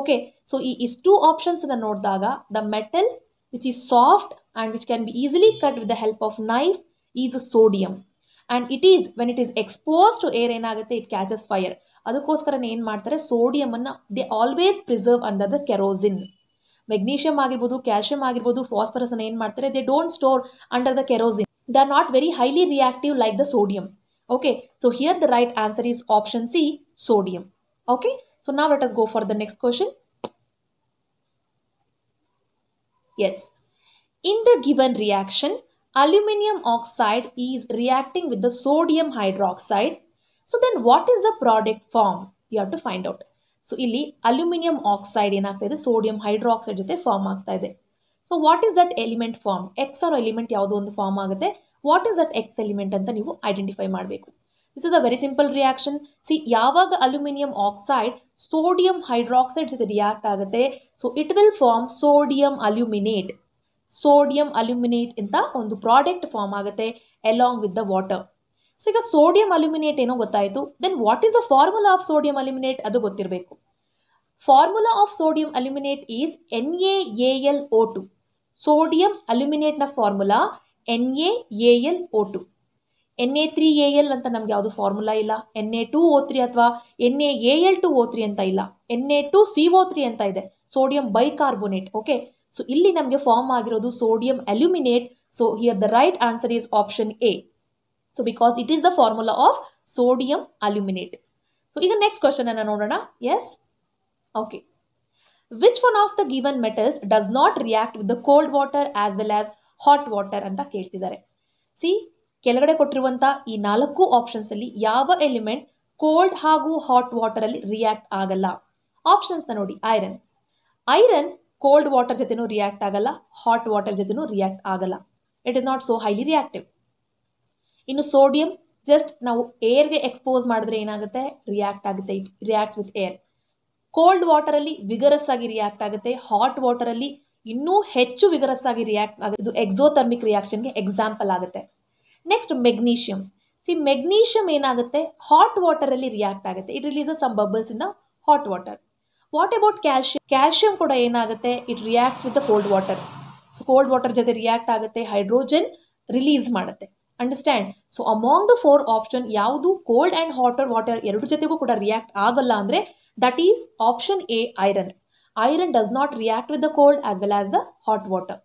ಓಕೆ ಸೊ ಈ ಇಷ್ಟು ಆಪ್ಷನ್ಸ್ನ ನೋಡಿದಾಗ the metal which is soft and which can be easily cut with the help of knife is sodium and it is when it is exposed to air in enagutte it catches fire adukoskarane en martare sodium anna they always preserve under the kerosene magnesium agirbodu calcium agirbodu phosphorus anna en they don't store under the kerosene they are not very highly reactive like the sodium okay so here the right answer is option c sodium okay so now let us go for the next question Yes. In the given reaction, aluminium oxide is reacting with the sodium hydroxide. So then what is the product form? You have to find out. So, illi aluminium oxide in the sodium hydroxide the form. So, what is that element form? X or element form. What is that X element? And then you identify. Maadbeku. This is a very simple reaction see ಯಾವಾಗ aluminium oxide sodium hydroxide ಜೊತೆ react ಆಗುತ್ತೆ so it will form sodium aluminate sodium aluminate ಅಂತ ಒಂದು product form ಆಗುತ್ತೆ along with the water so ಈಗ sodium aluminate ಏನೋ ಗೊತ್ತಾಯಿತು then what is the formula of sodium aluminate ಅದು ಗೊತ್ತಿರಬೇಕು formula of sodium aluminate is N A A L O two sodium ಅಲ್ಯೂಮಿನೇಟ್ನ formula N A A L O to N A three A L ಅಂತ ನಮ್ಗೆ ಯಾವುದು formula ಇಲ್ಲ N A two O three ಅಥವಾ N A A L two O three ಅಂತ ಇಲ್ಲ N A two C O three ಅಂತ ಇದೆ sodium bicarbonate okay so ಇಲ್ಲಿ ನಮಗೆ ಫಾರ್ಮ್ ಆಗಿರೋದು sodium aluminate so here the right answer is option A so because it is the formula of sodium aluminate so ಈಗ next question ಅನ್ನು ನೋಡೋಣ yes okay which one of the given metals does not react with the cold water as well as hot water ಅಂತ ಕೇಳ್ತಿದ್ದಾರೆ C ಕೆಳಗಡೆ ಕೊಟ್ಟಿರುವಂತಹ ಈ ನಾಲ್ಕು options ಅಲ್ಲಿ ಯಾವ ಎಲಿಮೆಂಟ್ ಕೋಲ್ಡ್ ಹಾಗೂ ಹಾಟ್ ವಾಟರ್ ಅಲ್ಲಿ ರಿಯಾಕ್ಟ್ ಆಗಲ್ಲ ಆಪ್ಷನ್ಸ್ನ ನೋಡಿ ಐರನ್ ಐರನ್ ಕೋಲ್ಡ್ ವಾಟರ್ ಜೊತೆನೂ ರಿಯಾಕ್ಟ್ ಆಗಲ್ಲ ಹಾಟ್ ವಾಟರ್ ಜೊತೆನೂ ರಿಯಾಕ್ಟ್ ಆಗಲ್ಲ it is not so highly reactive ಇನ್ನು ಸೋಡಿಯಂ ಜಸ್ಟ್ ನಾವು ಏರ್ಗೆ ಎಕ್ಸ್ಪೋಸ್ ಮಾಡಿದ್ರೆ ಏನಾಗುತ್ತೆ ರಿಯಾಕ್ಟ್ ಆಗುತ್ತೆ it reacts with air cold ಅಲ್ಲಿ ವಿಗರಸ್ ಆಗಿ ರಿಯಾಕ್ಟ್ ಆಗುತ್ತೆ ಹಾಟ್ ವಾಟರ್ ಅಲ್ಲಿ ಇನ್ನೂ ಹೆಚ್ಚು ವಿಗರಸ್ ಆಗಿ ರಿಯಾಕ್ಟ್ ಆಗುತ್ತೆ ಇದು ಎಕ್ಸೋಥರ್ಮಿಕ್ ರಿಯಾಕ್ಷನ್ಗೆ ಎಕ್ಸಾಂಪಲ್ ಆಗುತ್ತೆ ನೆಕ್ಸ್ಟ್ ಮೆಗ್ನೀಷಿಯಮ್ ಸಿ ಮೆಗ್ನೀಷಿಯಮ್ ಏನಾಗುತ್ತೆ ಹಾಟ್ ವಾಟರಲ್ಲಿ ರಿಯಾಕ್ಟ್ ಆಗುತ್ತೆ it release some bubbles in the hot water what about calcium calcium ಕೂಡ ಏನಾಗುತ್ತೆ it reacts with the cold water so cold water ಜೊತೆ ರಿಯಾಕ್ಟ್ ಆಗುತ್ತೆ ಹೈಡ್ರೋಜನ್ ರಿಲೀಸ್ ಮಾಡುತ್ತೆ understand so among the four option ಯಾವುದು cold and hotter water ಎರಡು ಜೊತೆಗೂ ಕೂಡ react ಆಗಲ್ಲ ಅಂದರೆ that is option A iron iron does not react with the cold as well as the hot water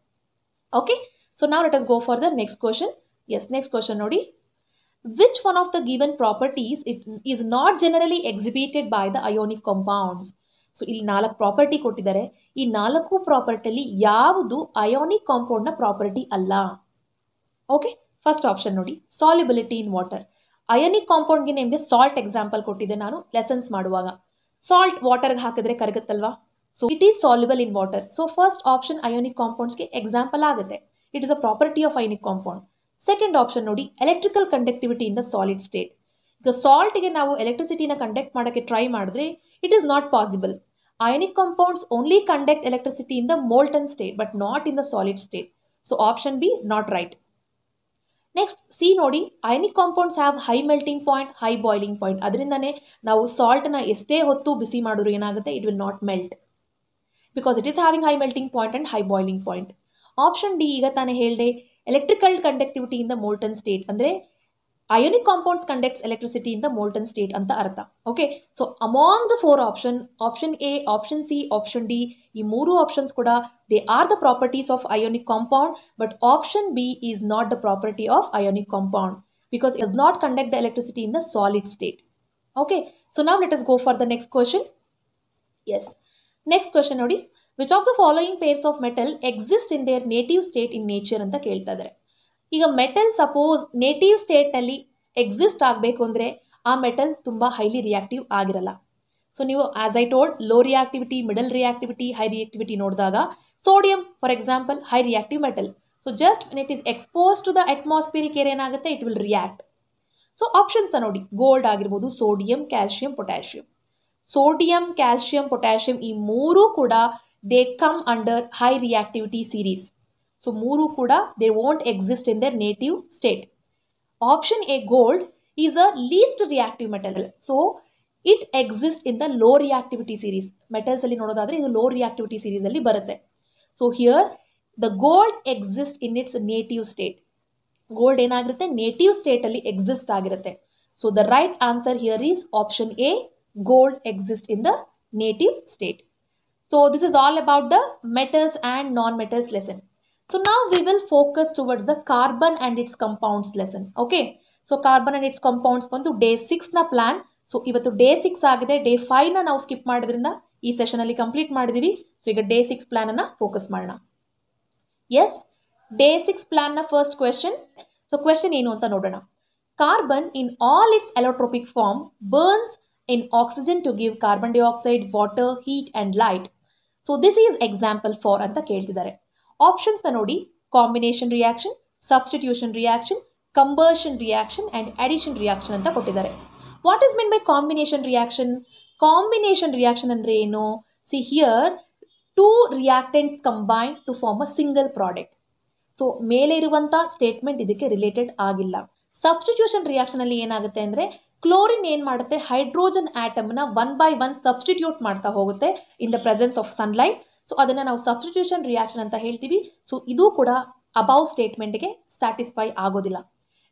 okay so ನಾವು let us go for the next question yes next question ನೋಡಿ which one of the given properties it is not generally exhibited by the ionic compounds so ಇಲ್ಲಿ ನಾಲ್ಕು property ಕೊಟ್ಟಿದ್ದಾರೆ ಈ ನಾಲ್ಕು ಪ್ರಾಪರ್ಟಿಯಲ್ಲಿ ಯಾವುದು ionic ಕಾಂಪೌಂಡ್ನ ಪ್ರಾಪರ್ಟಿ ಅಲ್ಲ ಓಕೆ ಫಸ್ಟ್ ಆಪ್ಷನ್ ನೋಡಿ ಸಾಲಿಬಿಲಿಟಿ ಇನ್ ವಾಟರ್ ಅಯೋನಿಕ್ ಕಾಂಪೌಂಡ್ಗೆ ನಿಮಗೆ ಸಾಲ್ಟ್ ಎಕ್ಸಾಂಪಲ್ ಕೊಟ್ಟಿದ್ದೆ ನಾನು ಲೆಸನ್ಸ್ ಮಾಡುವಾಗ ಸಾಲ್ಟ್ ವಾಟರ್ಗೆ ಹಾಕಿದ್ರೆ ಕರಗುತ್ತಲ್ವಾ so it is soluble in water so first option ionic ಕಾಂಪೌಂಡ್ಸ್ಗೆ ಎಕ್ಸಾಂಪಲ್ ಆಗುತ್ತೆ it is a property of ionic compound second option ನೋಡಿ electrical conductivity in the solid state ಈಗ ಸಾಲ್ಟ್ಗೆ ನಾವು ಎಲೆಕ್ಟ್ರಿಸಿಟಿನ ಕಂಡಕ್ಟ್ ಮಾಡೋಕ್ಕೆ ಟ್ರೈ ಮಾಡಿದ್ರೆ it is not possible ionic compounds only conduct electricity in the molten state but not in the solid state so option B not right next C ನೋಡಿ ionic compounds have high melting point high boiling point ಅದರಿಂದನೇ ನಾವು ಸಾಲ್ಟ್ನ ಎಷ್ಟೇ ಹೊತ್ತು ಬಿಸಿ ಮಾಡಿದ್ರು ಏನಾಗುತ್ತೆ it will not melt because it is having high melting point and high boiling point option D ಈಗ ತಾನೇ ಹೇಳಿದೆ electrical conductivity in the molten state andre ionic compounds conducts electricity in the molten state anta artha okay so among the four option option a option c option d ee mooru options kuda they are the properties of ionic compound but option b is not the property of ionic compound because it does not conduct the electricity in the solid state okay so now let us go for the next question yes next question odi which of the following pairs of metal exist in their native state in nature ಅಂತ ಕೇಳ್ತಾ ಇದ್ದಾರೆ ಈಗ metal suppose native ಸ್ಟೇಟ್ನಲ್ಲಿ exist ಆಗಬೇಕು ಅಂದರೆ ಆ metal ತುಂಬ highly reactive ಆಗಿರಲ್ಲ ಸೊ ನೀವು as I told low reactivity middle reactivity high reactivity ನೋಡಿದಾಗ sodium for example high reactive metal so just when it is expose to the atmospheric air ಏನಾಗುತ್ತೆ it will react so options ನೋಡಿ gold ಆಗಿರ್ಬೋದು sodium calcium potassium sodium calcium potassium ಈ ಮೂರೂ ಕೂಡ they come under high reactivity series so ಮೂರು ಕೂಡ they won't exist in their native state option A gold is a least reactive metal so it exist in the low reactivity series ಮೆಟಲ್ಸಲ್ಲಿ ನೋಡೋದಾದರೆ ನೋಡೋದಾದ್ರೆ ಇದು low reactivity ಸೀರೀಸಲ್ಲಿ ಬರುತ್ತೆ so here the gold exist in its native state gold ಏನಾಗಿರುತ್ತೆ native ಸ್ಟೇಟಲ್ಲಿ exist ಆಗಿರುತ್ತೆ so the right answer here is option A gold exist in the native state So this is all about the metals and non-metals lesson. So now we will focus towards the carbon and its compounds lesson. Okay. So carbon and its compounds pandu day 6 na plan. So to day 6 agide day 5 na now skip madidrinda ee session alli complete madidivi. So iga day 6 plan anna focus madana. Yes. Day 6 plan na first question. So question enu anta nodana. Carbon in all its allotropic form burns in oxygen to give carbon dioxide, water, heat and light. So this is example for ಅಂತ ಕೇಳ್ತಿದ್ದಾರೆ ಆಪ್ಷನ್ಸ್ನ ನೋಡಿ combination reaction substitution reaction combustion reaction and addition reaction ಅಂತ ಕೊಟ್ಟಿದ್ದಾರೆ what is mean by combination reaction combination reaction ಅಂದರೆ ಏನು see here two reactants combined to form a single product so ಮೇಲೆ ಇರುವಂತಹ ಸ್ಟೇಟ್ಮೆಂಟ್ ಇದಕ್ಕೆ ರಿಲೇಟೆಡ್ ಆಗಿಲ್ಲ ಸಬ್ಸ್ಟಿಟ್ಯೂಷನ್ ರಿಯಾಕ್ಷನಲ್ಲಿ ಏನಾಗುತ್ತೆ ಅಂದರೆ ಕ್ಲೋರಿನ್ ಏನು ಮಾಡುತ್ತೆ ಹೈಡ್ರೋಜನ್ ಆ್ಯಟಮ್ನ ಒನ್ ಬೈ ಒನ್ ಸಬ್ಸ್ಟಿಟ್ಯೂಟ್ ಮಾಡ್ತಾ ಹೋಗುತ್ತೆ in the presence of sunlight so ಅದನ್ನು ನಾವು ಸಬ್ಸ್ಟಿಟ್ಯೂಷನ್ ರಿಯಾಕ್ಷನ್ ಅಂತ ಹೇಳ್ತೀವಿ ಸೊ ಇದು ಕೂಡ ಅಬೌವ್ ಸ್ಟೇಟ್ಮೆಂಟ್ಗೆ ಸ್ಯಾಟಿಸ್ಫೈ ಆಗೋದಿಲ್ಲ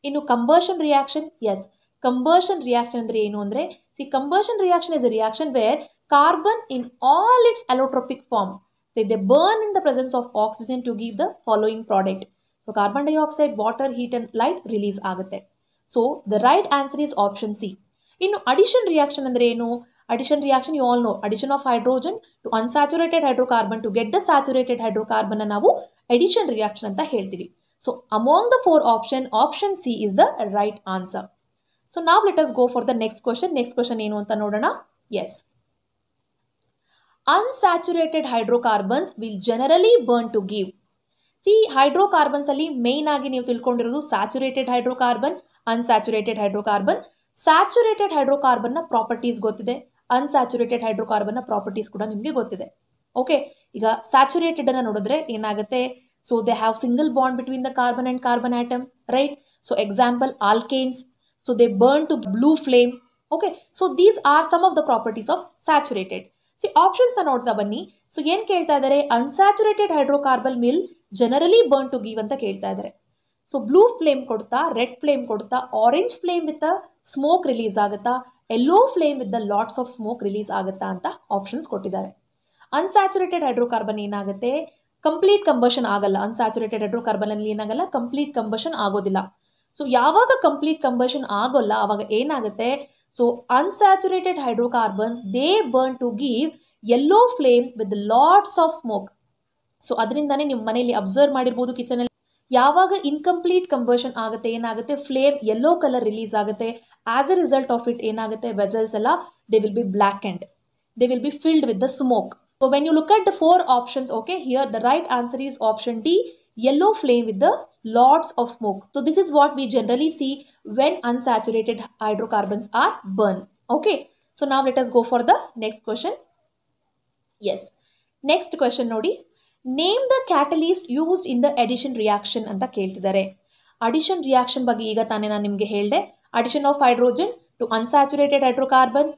ಇನ್ನು combustion reaction yes combustion reaction ಅಂದರೆ ಏನು ಅಂದರೆ see combustion reaction is a reaction where carbon in all its allotropic form they burn in the presence of oxygen to give the following product so carbon dioxide water heat and light release ಆಗುತ್ತೆ so the right answer is option C ಇನ್ನು addition reaction ಅಂದರೆ ಏನು addition reaction you all know addition of hydrogen to unsaturated hydrocarbon to get the saturated ಹೈಡ್ರೋಕಾರ್ಬನ್ನ ನಾವು addition reaction ಅಂತ ಹೇಳ್ತೀವಿ so among the four option option C is the right answer so ನಾವು let us go for the next question next question ಏನು ಅಂತ ನೋಡೋಣ yes unsaturated hydrocarbons will generally burn to give see hydrocarbons ಅಲ್ಲಿ main ಆಗಿ ನೀವು ತಿಳ್ಕೊಂಡಿರೋದು saturated hydrocarbon unsaturated hydrocarbon saturated ಹೈಡ್ರೋಕಾರ್ಬನ್ನ properties ಗೊತ್ತಿದೆ ಅನ್ಸ್ಯಾಚುರೇಟೆಡ್ ಹೈಡ್ರೋಕಾರ್ಬನ್ನ ಪ್ರಾಪರ್ಟೀಸ್ ಕೂಡ ನಿಮಗೆ ಗೊತ್ತಿದೆ ಓಕೆ ಈಗ ಸ್ಯಾಚುರೇಟೆಡ್ ಅನ್ನು ನೋಡಿದ್ರೆ ಏನಾಗುತ್ತೆ so they have single bond between the carbon and carbon atom right so example alkanes so they burn to blue flame okay so these are some of the properties of saturated see ಆಪ್ಷನ್ಸ್ನ ನೋಡ್ತಾ ಬನ್ನಿ so ಏನು ಕೇಳ್ತಾ ಇದ್ದಾರೆ unsaturated hydrocarbon will generally burn to give ಅಂತ ಕೇಳ್ತಾ ಇದ್ದಾರೆ so blue flame ಕೊಡ್ತಾ ರೆಡ್ ಫ್ಲೇಮ್ ಕೊಡ್ತಾ orange flame with smoke release ಆಗುತ್ತಾ yellow flame with the lots of smoke release ಆಗುತ್ತಾ ಅಂತ ಆಪ್ಷನ್ಸ್ ಕೊಟ್ಟಿದ್ದಾರೆ ಅನ್ಸ್ಯಾಚುರೇಟೆಡ್ ಹೈಡ್ರೋಕಾರ್ಬನ್ ಏನಾಗುತ್ತೆ ಕಂಪ್ಲೀಟ್ ಕಂಬಷನ್ ಆಗಲ್ಲ ಅನ್ಸ್ಯಾಚುರೇಟೆಡ್ ಹೈಡ್ರೋಕಾರ್ಬನಲ್ಲಿ ಏನಾಗಲ್ಲ ಕಂಪ್ಲೀಟ್ ಕಂಬಷನ್ ಆಗೋದಿಲ್ಲ ಸೊ ಯಾವಾಗ ಕಂಪ್ಲೀಟ್ ಕಂಬಷನ್ ಆಗೋಲ್ಲ ಅವಾಗ ಏನಾಗುತ್ತೆ so unsaturated hydrocarbons they burn to give yellow flame with lots of smoke so ಅದರಿಂದನೇ ನಿಮ್ಮ ಮನೆಯಲ್ಲಿ ಅಬ್ಸರ್ವ್ ಮಾಡಿರ್ಬೋದು ಕಿಚನಲ್ಲಿ ಯಾವಾಗ ಇನ್ಕಂಪ್ಲೀಟ್ ಕಂಬರ್ಷನ್ ಆಗುತ್ತೆ ಏನಾಗುತ್ತೆ ಫ್ಲೇಮ್ ಯೆಲ್ಲೋ ಕಲರ್ ರಿಲೀಸ್ ಆಗುತ್ತೆ as a result of it ಏನಾಗುತ್ತೆ ವೆಸಲ್ಸ್ ಎಲ್ಲ they will be black and they will be filled with the smoke so when you look at the four options okay here the right answer is option D yellow flame with the lots of smoke. So this is what we generally see when unsaturated hydrocarbons are burned. Okay. So now let us go for the next question. Yes. Next question Nodi. Name the catalyst used in the addition reaction ಅಂತ ಕೇಳ್ತಿದ್ದಾರೆ addition reaction ಬಗ್ಗೆ ಈಗ ತಾನೇ ನಾನು ನಿಮಗೆ ಹೇಳಿದೆ addition of hydrogen to unsaturated hydrocarbon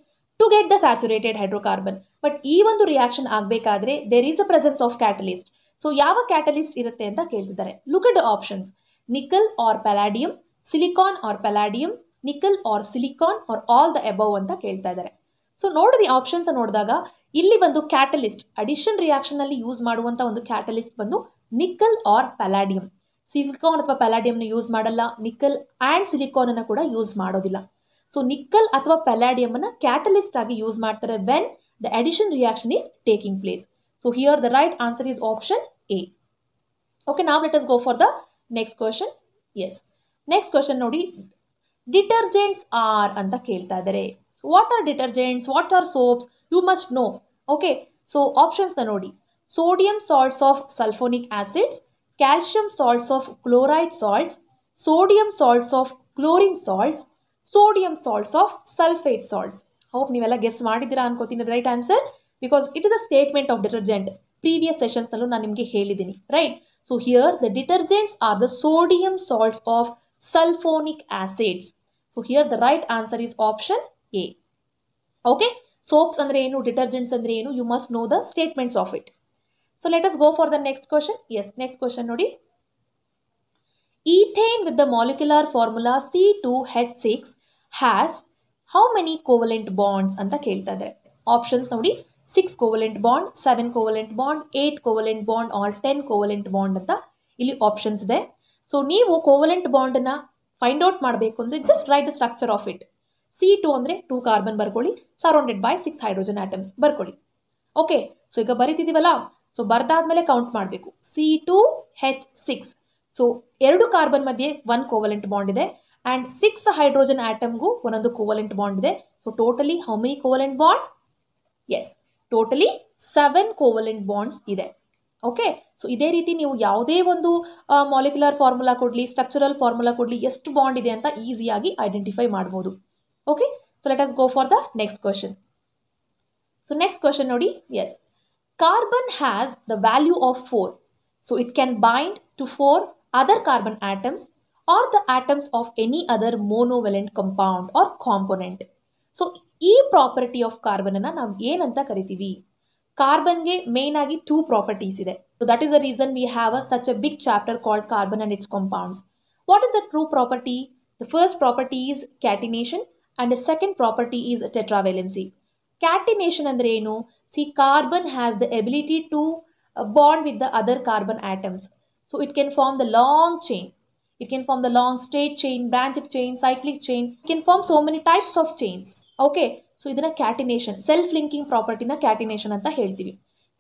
to get the saturated hydrocarbon but ಈ ಒಂದು ರಿಯಾಕ್ಷನ್ ಆಗಬೇಕಾದ್ರೆ there is a presence of catalyst so ಯಾವ ಕ್ಯಾಟಲಿಸ್ಟ್ ಇರುತ್ತೆ ಅಂತ ಕೇಳ್ತಿದ್ದಾರೆ look at options nickel or palladium silicon or palladium nickel or silicon or all the above ಅಂತ ಕೇಳ್ತಾ ಇದ್ದಾರೆ ಸೊ ನೋಡಿ ದಿ ಆಪ್ಷನ್ಸ್ ನೋಡಿದಾಗ ಇಲ್ಲಿ ಬಂದು ಕ್ಯಾಟಲಿಸ್ಟ್ ಅಡಿಷನ್ ಅಲ್ಲಿ ಯೂಸ್ ಮಾಡುವಂತ ಒಂದು ಕ್ಯಾಟಲಿಸ್ಟ್ ಬಂದು ನಿಕಲ್ ಆರ್ ಪ್ಯಾಲಾಡಿಯಂ ಸಿಲಿಕಾನ್ ಅಥವಾ ಪ್ಯಾಲಾಡಿಯಂ ಯೂಸ್ ಮಾಡಲ್ಲ ನಿಕ್ಕಲ್ ಆ್ಯಂಡ್ ಅನ್ನು ಕೂಡ ಯೂಸ್ ಮಾಡೋದಿಲ್ಲ ಸೊ ನಿಕಲ್ ಅಥವಾ ಅನ್ನು ಕ್ಯಾಟಲಿಸ್ಟ್ ಆಗಿ ಯೂಸ್ ಮಾಡ್ತಾರೆ when the addition reaction is taking place so here the right answer is option A okay ನಾವು let us go for the next question yes next question ನೋಡಿ detergents are ಅಂತ ಕೇಳ್ತಾ ಇದ್ದಾರೆ what are detergents what are soaps you must know okay so options the nodi sodium salts of sulfonic acids calcium salts of chloride salts sodium salts of chlorine salts sodium salts of sulfate salts hope nivella guess madidira the right answer because it is a statement of detergent previous sessions nallu na nimge helidini right so here the detergents are the sodium salts of sulfonic acids so here the right answer is option A okay soaps ಅಂದ್ರೆ ಏನು detergents ಅಂದ್ರೆ ಏನು you must know the statements of it so let us go for the next question yes next question ನೋಡಿ ethane with the molecular formula C two H six has how many covalent bonds ಅಂತ ಕೇಳ್ತಾ ಇದ್ದಾರೆ options ನೋಡಿ six covalent bond seven covalent bond eight covalent bond or ten covalent bond ಅಂತ ಇಲ್ಲಿ options ಇದೆ so ನೀವು covalent ನ find out ಮಾಡಬೇಕು ಅಂದ್ರೆ just write structure of it C two ಅಂದರೆ ಟೂ ಕಾರ್ಬನ್ ಬರ್ಕೊಳ್ಳಿ surrounded by six hydrogen atoms ಬರ್ಕೊಳ್ಳಿ ಓಕೆ ಸೊ ಈಗ ಬರೀತಿದೀವಲ್ಲ ಸೊ ಬರ್ದಾದ್ಮೇಲೆ ಕೌಂಟ್ ಮಾಡಬೇಕು C two H six so ಎರಡು ಕಾರ್ಬನ್ ಮಧ್ಯೆ ಒನ್ ಕೋವಲೆಂಟ್ ಬಾಂಡ್ ಇದೆ ಆ್ಯಂಡ್ ಸಿಕ್ಸ್ ಹೈಡ್ರೋಜನ್ ಆಟಮ್ಗೂ ಒಂದೊಂದು ಕೋವಲೆಂಟ್ ಬಾಂಡ್ ಇದೆ so totally how many covalent bond yes totally seven covalent bonds ಇದೆ ಓಕೆ ಸೊ ಇದೇ ರೀತಿ ನೀವು ಯಾವುದೇ ಒಂದು ಮಾಲಿಕ್ಯುಲರ್ ಫಾರ್ಮುಲಾ ಕೊಡಲಿ ಸ್ಟ್ರಕ್ಚರಲ್ ಫಾರ್ಮುಲಾ ಕೊಡಲಿ ಎಷ್ಟು ಬಾಂಡ್ ಇದೆ ಅಂತ ಈಸಿಯಾಗಿ ಐಡೆಂಟಿಫೈ ಮಾಡ್ಬೋದು okay so let us go for the next question so next question ನೋಡಿ yes carbon has the value of four so it can bind to four other carbon atoms or the atoms of any other monovalent compound or component so ಈ property of carbon ಅನ್ನು ನಾವು ಏನಂತ ಕರಿತೀವಿ ಕಾರ್ಬನ್ಗೆ main ಆಗಿ two properties ಇದೆ that is a reason we have a such a big chapter called carbon and its compounds what is the true property the first property is catenation and second property is tetravalency catenation ಅಂದರೆ ಏನು C carbon has the ability to bond with the other carbon atoms so it can form the long chain it can form the long state chain branched chain cyclic chain it can form so many types of chains okay so ಇದನ್ನು ಕ್ಯಾಟಿನೇಷನ್ self linking ಪ್ರಾಪರ್ಟಿನ ಕ್ಯಾಟಿನೇಷನ್ ಅಂತ ಹೇಳ್ತೀವಿ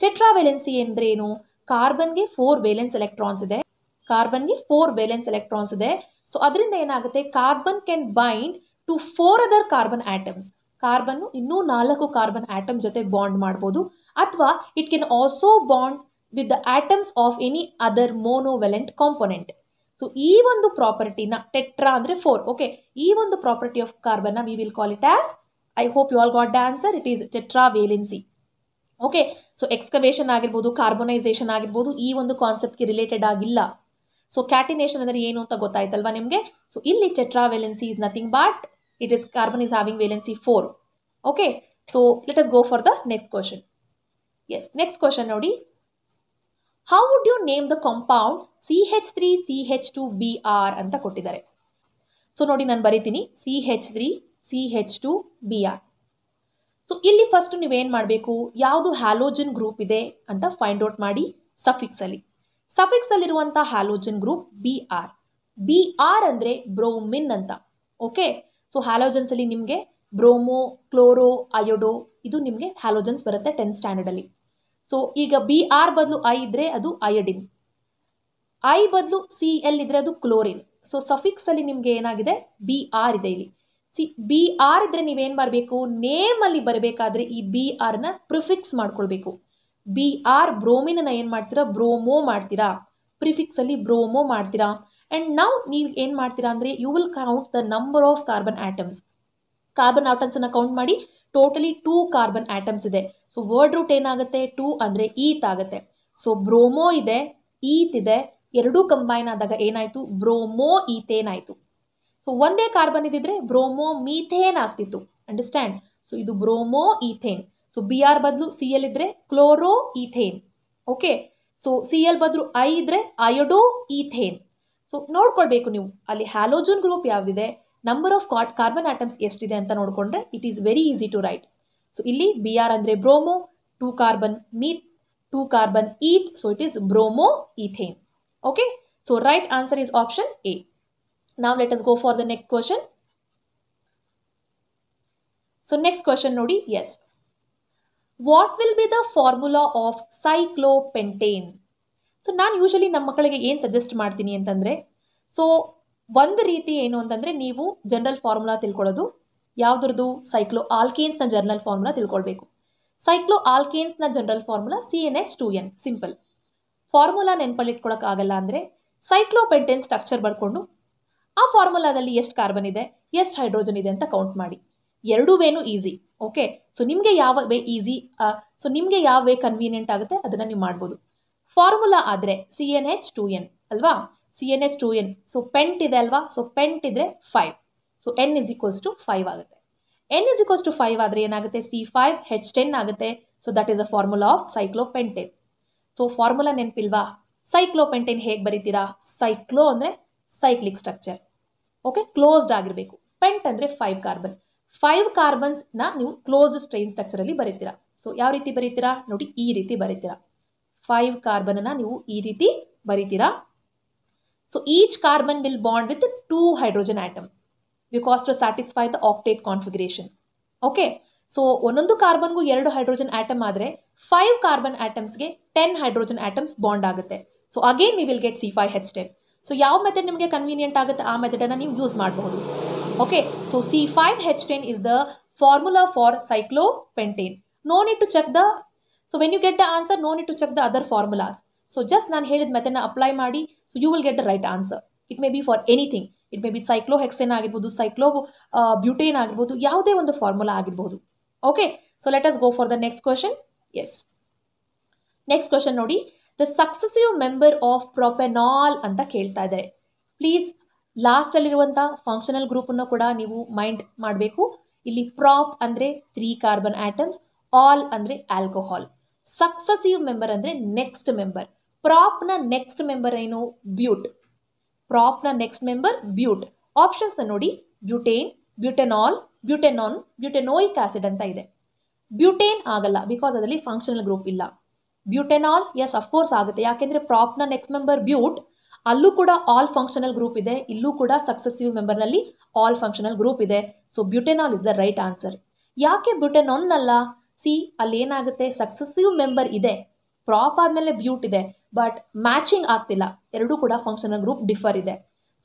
ಚೆಟ್ರಾವೆಲೆನ್ಸಿ ಅಂದರೆ ಏನು ಕಾರ್ಬನ್ಗೆ four valence electrons ಇದೆ ಕಾರ್ಬನ್ಗೆ four valence electrons ಇದೆ so ಅದರಿಂದ ಏನಾಗುತ್ತೆ carbon can bind to four other carbon atoms ಕಾರ್ಬನ್ನು ಇನ್ನೂ ನಾಲ್ಕು ಕಾರ್ಬನ್ ಆಟಮ್ ಜೊತೆ ಬಾಂಡ್ ಮಾಡ್ಬೋದು ಅಥವಾ it can also bond with the atoms of any other monovalent component so ಈ ಒಂದು ಪ್ರಾಪರ್ಟಿನ ಟೆಟ್ರಾ ಅಂದರೆ ಫೋರ್ ಓಕೆ ಈ ಒಂದು ಪ್ರಾಪರ್ಟಿ ಆಫ್ ಕಾರ್ಬನ್ನ we will call it as I hope you all got the answer it is tetra valency okay so excavation ಆಗಿರ್ಬೋದು carbonisation ಆಗಿರ್ಬೋದು ಈ ಒಂದು ಕಾನ್ಸೆಪ್ಟ್ಗೆ ರಿಲೇಟೆಡ್ ಆಗಿಲ್ಲ ಸೊ ಕ್ಯಾಟಿನೇಷನ್ ಅಂದರೆ ಏನು ಅಂತ ಗೊತ್ತಾಯ್ತಲ್ವಾ ನಿಮಗೆ ಸೊ ಇಲ್ಲಿ tetravalency is nothing but It is carbon is having valency 4. Okay. So let us go for the next question. Yes. Next question Nodi. How would you name the compound CH3CH2BR ಅಂತ ಕೊಟ್ಟಿದ್ದಾರೆ. So ನೋಡಿ ನಾನು ಬರೀತೀನಿ C H three C H two B R so ಇಲ್ಲಿ first ನೀವೇನು ಮಾಡಬೇಕು ಯಾವುದು halogen group ಇದೆ ಅಂತ ಫೈಂಡ್ ಔಟ್ ಮಾಡಿ ಸಫಿಕ್ಸಲ್ಲಿ ಸಫಿಕ್ಸಲ್ಲಿರುವಂಥ halogen group B R B R ಅಂದರೆ ಬ್ರೋಮಿನ್ ಅಂತ ಓಕೆ ಸೊ ಅಲ್ಲಿ ನಿಮಗೆ ಬ್ರೋಮೋ ಕ್ಲೋರೋ ಅಯೋಡೋ ಇದು ನಿಮಗೆ ಹ್ಯಾಲೋಜನ್ಸ್ ಬರುತ್ತೆ ಸ್ಟ್ಯಾಂಡರ್ಡ್ ಸ್ಟ್ಯಾಂಡರ್ಡಲ್ಲಿ ಸೊ ಈಗ ಬಿ ಆರ್ ಬದಲು ಐ ಇದ್ರೆ ಅದು ಅಯೋಡಿನ್ ಐ ಬದಲು ಸಿ ಎಲ್ ಇದ್ರೆ ಅದು ಕ್ಲೋರಿನ್ ಸೊ ಸಫಿಕ್ಸಲ್ಲಿ ನಿಮಗೆ ಏನಾಗಿದೆ ಬಿ ಆರ್ ಇದೆ ಇಲ್ಲಿ ಸಿ ಬಿ ಆರ್ ಇದ್ದರೆ ನೀವೇನು ನೇಮ್ ನೇಮಲ್ಲಿ ಬರಬೇಕಾದ್ರೆ ಈ ಬಿ ಆರ್ನ ಪ್ರಿಫಿಕ್ಸ್ ಮಾಡ್ಕೊಳ್ಬೇಕು ಬಿ ಆರ್ ಬ್ರೋಮಿನ ಏನು ಮಾಡ್ತೀರಾ ಬ್ರೋಮೋ ಮಾಡ್ತೀರಾ ಪ್ರಿಫಿಕ್ಸಲ್ಲಿ ಬ್ರೋಮೋ ಮಾಡ್ತೀರಾ ಆ್ಯಂಡ್ ನಾವು ನೀವು ಏನು ಮಾಡ್ತೀರಾ ಅಂದರೆ you will count the number of carbon atoms carbon ಆಟಮ್ಸನ್ನು ಕೌಂಟ್ ಮಾಡಿ ಟೋಟಲಿ ಟೂ ಕಾರ್ಬನ್ ಆಟಮ್ಸ್ ಇದೆ ಸೊ ವರ್ಡ್ ರೂಟ್ ಏನಾಗುತ್ತೆ ಟೂ ಅಂದರೆ ಈತ್ ಆಗುತ್ತೆ ಸೊ ಬ್ರೋಮೋ ಇದೆ ಈತ್ ಇದೆ ಎರಡೂ ಕಂಬೈನ್ ಆದಾಗ ಏನಾಯಿತು ಬ್ರೋಮೋ ಈಥೇನ್ ಆಯಿತು ಸೊ ಒಂದೇ ಕಾರ್ಬನ್ ಇದ್ದಿದ್ರೆ ಬ್ರೋಮೋ ಮೀಥೇನ್ ಆಗ್ತಿತ್ತು ಅಂಡರ್ಸ್ಟ್ಯಾಂಡ್ ಸೊ ಇದು bromo ethane so B R ಬದಲು ಸಿ ಎಲ್ ಇದ್ರೆ chloro ethane okay so C L ಬದಲು ಐ ಇದ್ರೆ ಅಯೋಡೋ ಈಥೇನ್ ಸೊ ನೋಡ್ಕೊಳ್ಬೇಕು ನೀವು ಅಲ್ಲಿ ಹ್ಯಾಲೋಜನ್ ಗ್ರೂಪ್ ಯಾವುದಿದೆ number of cot carbon atoms ಎಷ್ಟಿದೆ ಅಂತ ನೋಡಿಕೊಂಡ್ರೆ it is very easy to write so ಇಲ್ಲಿ ಬಿ ಆರ್ ಅಂದರೆ bromo two carbon meth two carbon ಈತ್ so it is bromo ethane okay so right answer is option A ನಾವು let us go for the next question so next question ನೋಡಿ yes what will be the formula of cyclopentane so ನಾನು usually ನಮ್ಮ ಮಕ್ಕಳಿಗೆ ಏನು suggest ಮಾಡ್ತೀನಿ ಅಂತಂದರೆ so ಒಂದು ರೀತಿ ಏನು ಅಂತಂದರೆ ನೀವು ಜನರಲ್ ಫಾರ್ಮುಲಾ ತಿಳ್ಕೊಳ್ಳೋದು ಯಾವುದ್ರದ್ದು ಸೈಕ್ಲೋ ಆಲ್ಕೇನ್ಸ್ನ ಜನರಲ್ ಫಾರ್ಮುಲಾ ತಿಳ್ಕೊಳ್ಬೇಕು ಸೈಕ್ಲೋ ಆಲ್ಕೇನ್ಸ್ನ general formula C N H two N simple formula ಆಗಲ್ಲ ಅಂದರೆ ಸೈಕ್ಲೋಪೆಂಟೆನ್ ಸ್ಟ್ರಕ್ಚರ್ ಬರ್ಕೊಂಡು ಆ ಫಾರ್ಮುಲಾದಲ್ಲಿ ಎಷ್ಟು ಕಾರ್ಬನ್ ಇದೆ ಎಷ್ಟು ಹೈಡ್ರೋಜನ್ ಇದೆ ಅಂತ ಕೌಂಟ್ ಮಾಡಿ ಎರಡೂ ವೇನೂ ಈಸಿ ಓಕೆ ಸೊ ನಿಮಗೆ ಯಾವ ವೇ ಈಸಿ ಸೊ ನಿಮಗೆ ಯಾವ ವೇ ಕನ್ವೀನಿಯೆಂಟ್ ಆಗುತ್ತೆ ಅದನ್ನು ನೀವು ಮಾಡ್ಬೋದು ಫಾರ್ಮುಲಾ ಆದರೆ C N H two N ಅಲ್ವಾ C N H two N so pent ಇದೆ ಅಲ್ವಾ ಸೊ ಪೆಂಟ್ ಇದ್ರೆ five so N is equals to five ಆಗುತ್ತೆ N is equals to five ಆದರೆ ಏನಾಗುತ್ತೆ ಸಿ ಫೈವ್ ಹೆಚ್ ಟೆನ್ ಆಗುತ್ತೆ so that is a formula of pentane so formula ನೆನಪಿಲ್ವಾ pentane ಹೇಗೆ ಬರೀತೀರಾ ಸೈಕ್ಲೋ ಅಂದರೆ ಸೈಕ್ಲಿಕ್ ಸ್ಟ್ರಕ್ಚರ್ ಓಕೆ ಕ್ಲೋಸ್ಡ್ ಆಗಿರಬೇಕು pent ಅಂದರೆ ಫೈವ್ ಕಾರ್ಬನ್ ಫೈವ್ ಕಾರ್ಬನ್ಸ್ನ ನೀವು ಕ್ಲೋಸ್ಡ್ ಸ್ಟ್ರೈನ್ ಸ್ಟ್ರಕ್ಚರಲ್ಲಿ ಬರೀತೀರಾ ಸೊ ಯಾವ ರೀತಿ ಬರೀತೀರಾ ನೋಡಿ ಈ ರೀತಿ ಬರೀತೀರಾ ಫೈವ್ ಕಾರ್ಬನನ್ನು ನೀವು ಈ ರೀತಿ ಬರೀತೀರಾ so each carbon will bond with two hydrogen atom because to satisfy the octet configuration okay so ಒಂದೊಂದು ಕಾರ್ಬನ್ಗೂ ಎರಡು ಹೈಡ್ರೋಜನ್ ಆಟಮ್ ಆದರೆ ಫೈವ್ ಕಾರ್ಬನ್ ಆಟಮ್ಸ್ಗೆ ಟೆನ್ ಹೈಡ್ರೋಜನ್ ಆಟಮ್ಸ್ ಬಾಂಡ್ ಆಗುತ್ತೆ so again we will get C five H ten so ಯಾವ method ನಿಮಗೆ convenient ಆಗುತ್ತೆ ಆ ಮೆಥಡನ್ನು ನೀವು ಯೂಸ್ ಮಾಡಬಹುದು okay so C five H ten is the formula for cyclo pentane no need to check the so when you get the answer no need to check the other formulas so just ನಾನು ಹೇಳಿದ ಮೆಥಡ್ನ apply ಮಾಡಿ so you will get the right answer it may be for anything it may be cyclo ಆಗಿರ್ಬೋದು cyclo butane ಆಗಿರ್ಬೋದು ಯಾವುದೇ ಒಂದು formula ಆಗಿರ್ಬೋದು okay so let us go for the next question yes next question ನೋಡಿ the successive member of propanol ಅಂತ ಕೇಳ್ತಾ ಇದ್ದಾರೆ please ಲಾಸ್ಟಲ್ಲಿರುವಂಥ functional ಗ್ರೂಪನ್ನು ಕೂಡ ನೀವು ಮೈಂಡ್ ಮಾಡಬೇಕು ಇಲ್ಲಿ ಪ್ರಾಪ್ ಅಂದರೆ ತ್ರೀ ಕಾರ್ಬನ್ ಆಟಮ್ಸ್ ಆಲ್ ಅಂದರೆ ಆಲ್ಕೋಹಾಲ್ ಸಕ್ಸಸಿವ್ ಮೆಂಬರ್ ಅಂದರೆ ನೆಕ್ಸ್ಟ್ ಮೆಂಬರ್ ಪ್ರಾಪ್ನ ನೆಕ್ಸ್ಟ್ ಮೆಂಬರ್ ಏನು ಬ್ಯೂಟ್ ಪ್ರಾಪ್ನ ನೆಕ್ಸ್ಟ್ ಮೆಂಬರ್ ಬ್ಯೂಟ್ ಆಪ್ಷನ್ಸ್ನ ನೋಡಿ butane butanol butanone butanoic acid ಅಂತ ಇದೆ ಬ್ಯೂಟೇನ್ ಆಗಲ್ಲ ಬಿಕಾಸ್ ಅದರಲ್ಲಿ ಫಂಕ್ಷನಲ್ ಗ್ರೂಪ್ ಇಲ್ಲ ಬ್ಯೂಟೆನಾಲ್ ಎಸ್ ಅಫ್ಕೋರ್ಸ್ ಆಗುತ್ತೆ ಯಾಕೆಂದರೆ ಪ್ರಾಪ್ನ ನೆಕ್ಸ್ಟ್ ಮೆಂಬರ್ ಬ್ಯೂಟ್ ಅಲ್ಲೂ ಕೂಡ ಆಲ್ ಫಂಕ್ಷನಲ್ ಗ್ರೂಪ್ ಇದೆ ಇಲ್ಲೂ ಕೂಡ ಸಕ್ಸಸಿವ್ ಮೆಂಬರ್ನಲ್ಲಿ ಆಲ್ ಫಂಕ್ಷನಲ್ ಗ್ರೂಪ್ ಇದೆ so butanol is the right answer ಯಾಕೆ ಬ್ಯೂಟೆನಾನ್ ಅಲ್ಲ ಸಿ ಅಲ್ಲಿ ಏನಾಗುತ್ತೆ ಸಕ್ಸಸ್ಸಿವ್ ಮೆಂಬರ್ ಇದೆ ಪ್ರಾಪ್ ಆದಮೇಲೆ ಬ್ಯೂಟ್ ಇದೆ ಬಟ್ ಮ್ಯಾಚಿಂಗ್ ಆಗ್ತಿಲ್ಲ ಎರಡೂ ಕೂಡ ಫಂಕ್ಷನಲ್ ಗ್ರೂಪ್ ಡಿಫರ್ ಇದೆ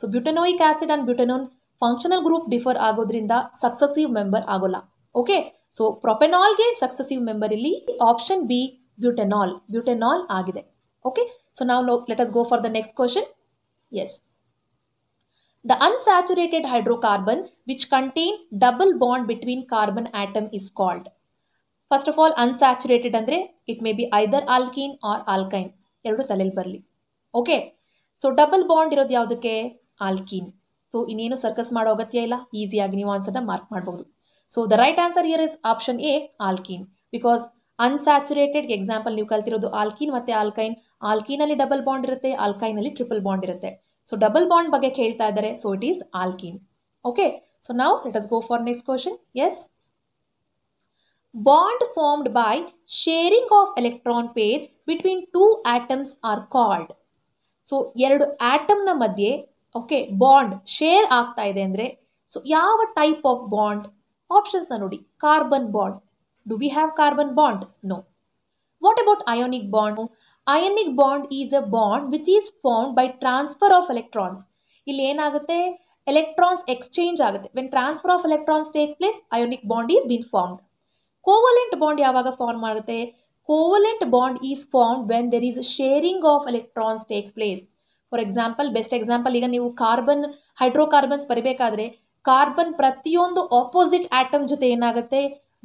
so butanoic acid and butanone functional group differ ಆಗೋದ್ರಿಂದ ಸಕ್ಸಸಿವ್ ಮೆಂಬರ್ ಆಗೋಲ್ಲ ಓಕೆ ಸೊ ಪ್ರೊಪೆನಾಲ್ಗೆ ಸಕ್ಸಸಿವ್ ಮೆಂಬರ್ ಇಲ್ಲಿ ಆಪ್ಷನ್ ಬಿ ಬ್ಯೂಟೆನಾಲ್ ಬ್ಯೂಟೆನಾಲ್ ಆಗಿದೆ ಓಕೆ ಸೊ ನಾವು let us go for the next question yes the unsaturated hydrocarbon which contain double bond between carbon atom is called first of all unsaturated ಅಂದರೆ it may be either alkene or alkyne ಎರಡು ತಲೆಯಲ್ಲಿ ಬರಲಿ okay so double bond ಇರೋದು ಯಾವುದಕ್ಕೆ alkene so ಇನ್ನೇನು circus ಮಾಡೋ ಅಗತ್ಯ ಇಲ್ಲ ಈಸಿಯಾಗಿ ನೀವು ಆನ್ಸರ್ನ ಮಾರ್ಕ್ ಮಾಡ್ಬೋದು so the right answer here is option A alkene because unsaturated example ನೀವು ಕಲ್ತಿರೋದು ಆಲ್ಕೀನ್ ಮತ್ತು ಆಲ್ಕೈನ್ ಆಲ್ಕೀನಲ್ಲಿ ಡಬಲ್ ಬಾಂಡ್ ಇರುತ್ತೆ ಆಲ್ಕೈನಲ್ಲಿ ಟ್ರಿಪಲ್ ಬಾಂಡ್ ಇರುತ್ತೆ ಸೊ ಡಬಲ್ ಬಾಂಡ್ ಬಗ್ಗೆ ಹೇಳ್ತಾ ಇದ್ದಾರೆ so it is alkene okay so ನಾವು let us go for next question yes bond formed by sharing of electron pair between two atoms are called. So ಎರಡು ಆಟಮ್ನ ಮಧ್ಯೆ okay bond share ಆಗ್ತಾ ಇದೆ ಅಂದರೆ ಸೊ ಯಾವ ಟೈಪ್ ಆಫ್ ಬಾಂಡ್ ಆಪ್ಷನ್ಸ್ನ ನೋಡಿ carbon bond do we have carbon bond no what about ionic bond ionic bond is a bond which is formed by transfer of electrons ಇಲ್ಲಿ ಏನಾಗುತ್ತೆ electrons exchange ಆಗುತ್ತೆ when transfer of electrons takes place ionic bond is been formed covalent bond ಯಾವಾಗ form ಮಾಡುತ್ತೆ covalent bond is form when there is sharing of electrons takes place for example best example ಈಗ ನೀವು carbon hydrocarbons ಬರಬೇಕಾದ್ರೆ carbon ಪ್ರತಿಯೊಂದು opposite atom ಜೊತೆ ಏನಾಗುತ್ತೆ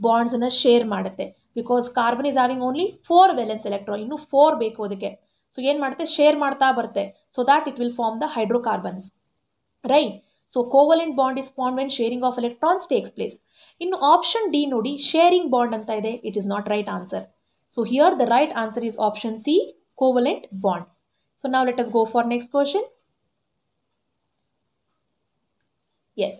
ಬಾಂಡ್ಸನ್ನು share ಮಾಡುತ್ತೆ because carbon is having only four valence electron ಇನ್ನು ಫೋರ್ ಬೇಕು ಅದಕ್ಕೆ ಸೊ ಏನು ಮಾಡುತ್ತೆ ಶೇರ್ ಮಾಡ್ತಾ ಬರುತ್ತೆ so that it will form the hydrocarbons right So covalent bond is formed when sharing of electrons takes place. In option D nodi sharing bond ಅಂತ it is not right answer. So here the right answer is option C covalent bond. So now let us go for next question. Yes.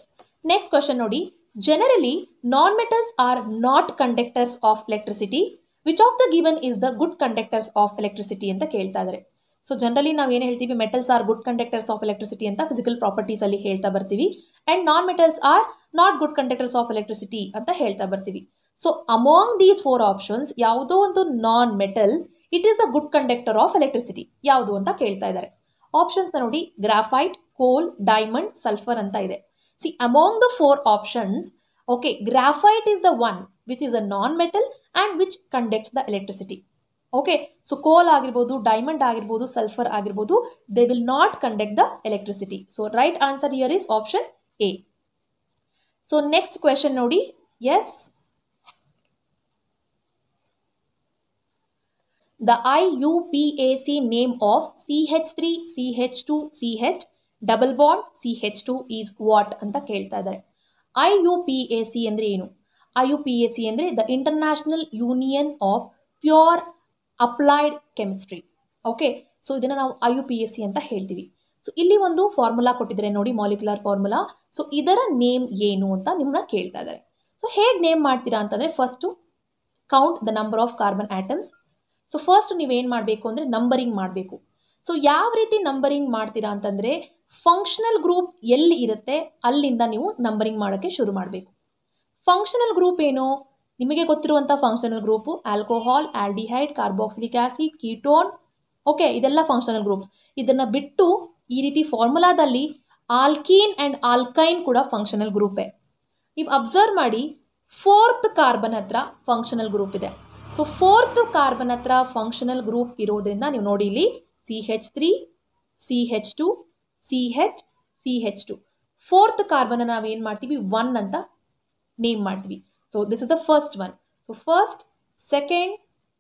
Next question nodi. generally non-metals are not conductors of electricity. Which of the given is the good conductors of electricity the ಕೇಳ್ತಾ ಇದ್ದಾರೆ so generally ನಾವು ಏನು ಹೇಳ್ತೀವಿ metals are good conductors of electricity ಅಂತ physical ಪ್ರಾಪರ್ಟೀಸಲ್ಲಿ ಹೇಳ್ತಾ ಬರ್ತೀವಿ and non metals are not good conductors of electricity ಅಂತ ಹೇಳ್ತಾ ಬರ್ತೀವಿ so among these four options ಯಾವುದೋ ಒಂದು non metal it is the good conductor of electricity ಯಾವುದು ಅಂತ ಕೇಳ್ತಾ ಇದ್ದಾರೆ ಆಪ್ಷನ್ಸ್ನ ನೋಡಿ ಗ್ರಾಫೈಟ್ ಕೋಲ್ ಡೈಮಂಡ್ ಸಲ್ಫರ್ ಅಂತ ಇದೆ see among the four options okay graphite is the one which is a non metal and which conducts the electricity okay so coal ಆಗಿರ್ಬೋದು diamond ಆಗಿರ್ಬೋದು ಸಲ್ಫರ್ ಆಗಿರ್ಬೋದು they will not conduct the electricity so right answer here is option A so next question ನೋಡಿ yes the I U P A C name of C H three C H two C H double bond C H to is what ಅಂತ ಕೇಳ್ತಾ ಇದ್ದಾರೆ I U P A C ಅಂದರೆ ಏನು I U P A C ಅಂದ್ರೆ the International Union of Pure Applied Chemistry okay so ಇದನ್ನು ನಾವು I U P S C ಅಂತ ಹೇಳ್ತೀವಿ ಸೊ ಇಲ್ಲಿ ಒಂದು ಫಾರ್ಮುಲಾ ಕೊಟ್ಟಿದ್ದಾರೆ ನೋಡಿ ಮಾಲಿಕ್ಯುಲರ್ ಫಾರ್ಮುಲಾ ಸೊ ಇದರ ನೇಮ್ ಏನು ಅಂತ ನಿಮ್ಮನ್ನ ಕೇಳ್ತಾ ಇದ್ದಾರೆ ಸೊ ಹೇಗೆ ನೇಮ್ ಮಾಡ್ತೀರಾ ಅಂತಂದರೆ first count the number of carbon atoms so first ನೀವೇನು ಮಾಡಬೇಕು ಅಂದರೆ ನಂಬರಿಂಗ್ ಮಾಡಬೇಕು ಸೊ ಯಾವ ರೀತಿ ನಂಬರಿಂಗ್ ಮಾಡ್ತೀರಾ ಅಂತಂದರೆ ಫಂಕ್ಷನಲ್ ಗ್ರೂಪ್ ಎಲ್ಲಿ ಇರುತ್ತೆ ಅಲ್ಲಿಂದ ನೀವು ನಂಬರಿಂಗ್ ಮಾಡೋಕ್ಕೆ ಶುರು ಮಾಡಬೇಕು ಫಂಕ್ಷನಲ್ ಗ್ರೂಪ್ ಏನು ನಿಮಗೆ ಗೊತ್ತಿರುವಂಥ functional group alcohol aldehyde carboxylic acid ketone okay ಇದೆಲ್ಲ ಫಂಕ್ಷನಲ್ ಗ್ರೂಪ್ಸ್ ಇದನ್ನು ಬಿಟ್ಟು ಈ ರೀತಿ ಫಾರ್ಮುಲಾದಲ್ಲಿ ಆಲ್ಕೀನ್ ಆ್ಯಂಡ್ ಆಲ್ಕೈನ್ ಕೂಡ ಫಂಕ್ಷನಲ್ ಗ್ರೂಪೇ ನೀವು ಅಬ್ಸರ್ವ್ ಮಾಡಿ ಫೋರ್ತ್ ಕಾರ್ಬನ್ ಹತ್ರ ಫಂಕ್ಷನಲ್ ಗ್ರೂಪ್ ಇದೆ ಸೊ ಫೋರ್ತ್ ಕಾರ್ಬನ್ ಹತ್ರ ಫಂಕ್ಷನಲ್ ಗ್ರೂಪ್ ಇರೋದ್ರಿಂದ ನೀವು ನೋಡಿ ಇಲ್ಲಿ C H three C H two C H C H two fourth ಕಾರ್ಬನ್ನ ನಾವೇನು ಮಾಡ್ತೀವಿ ಒನ್ ಅಂತ ನೇಮ್ ಮಾಡ್ತೀವಿ so this is the first one so first second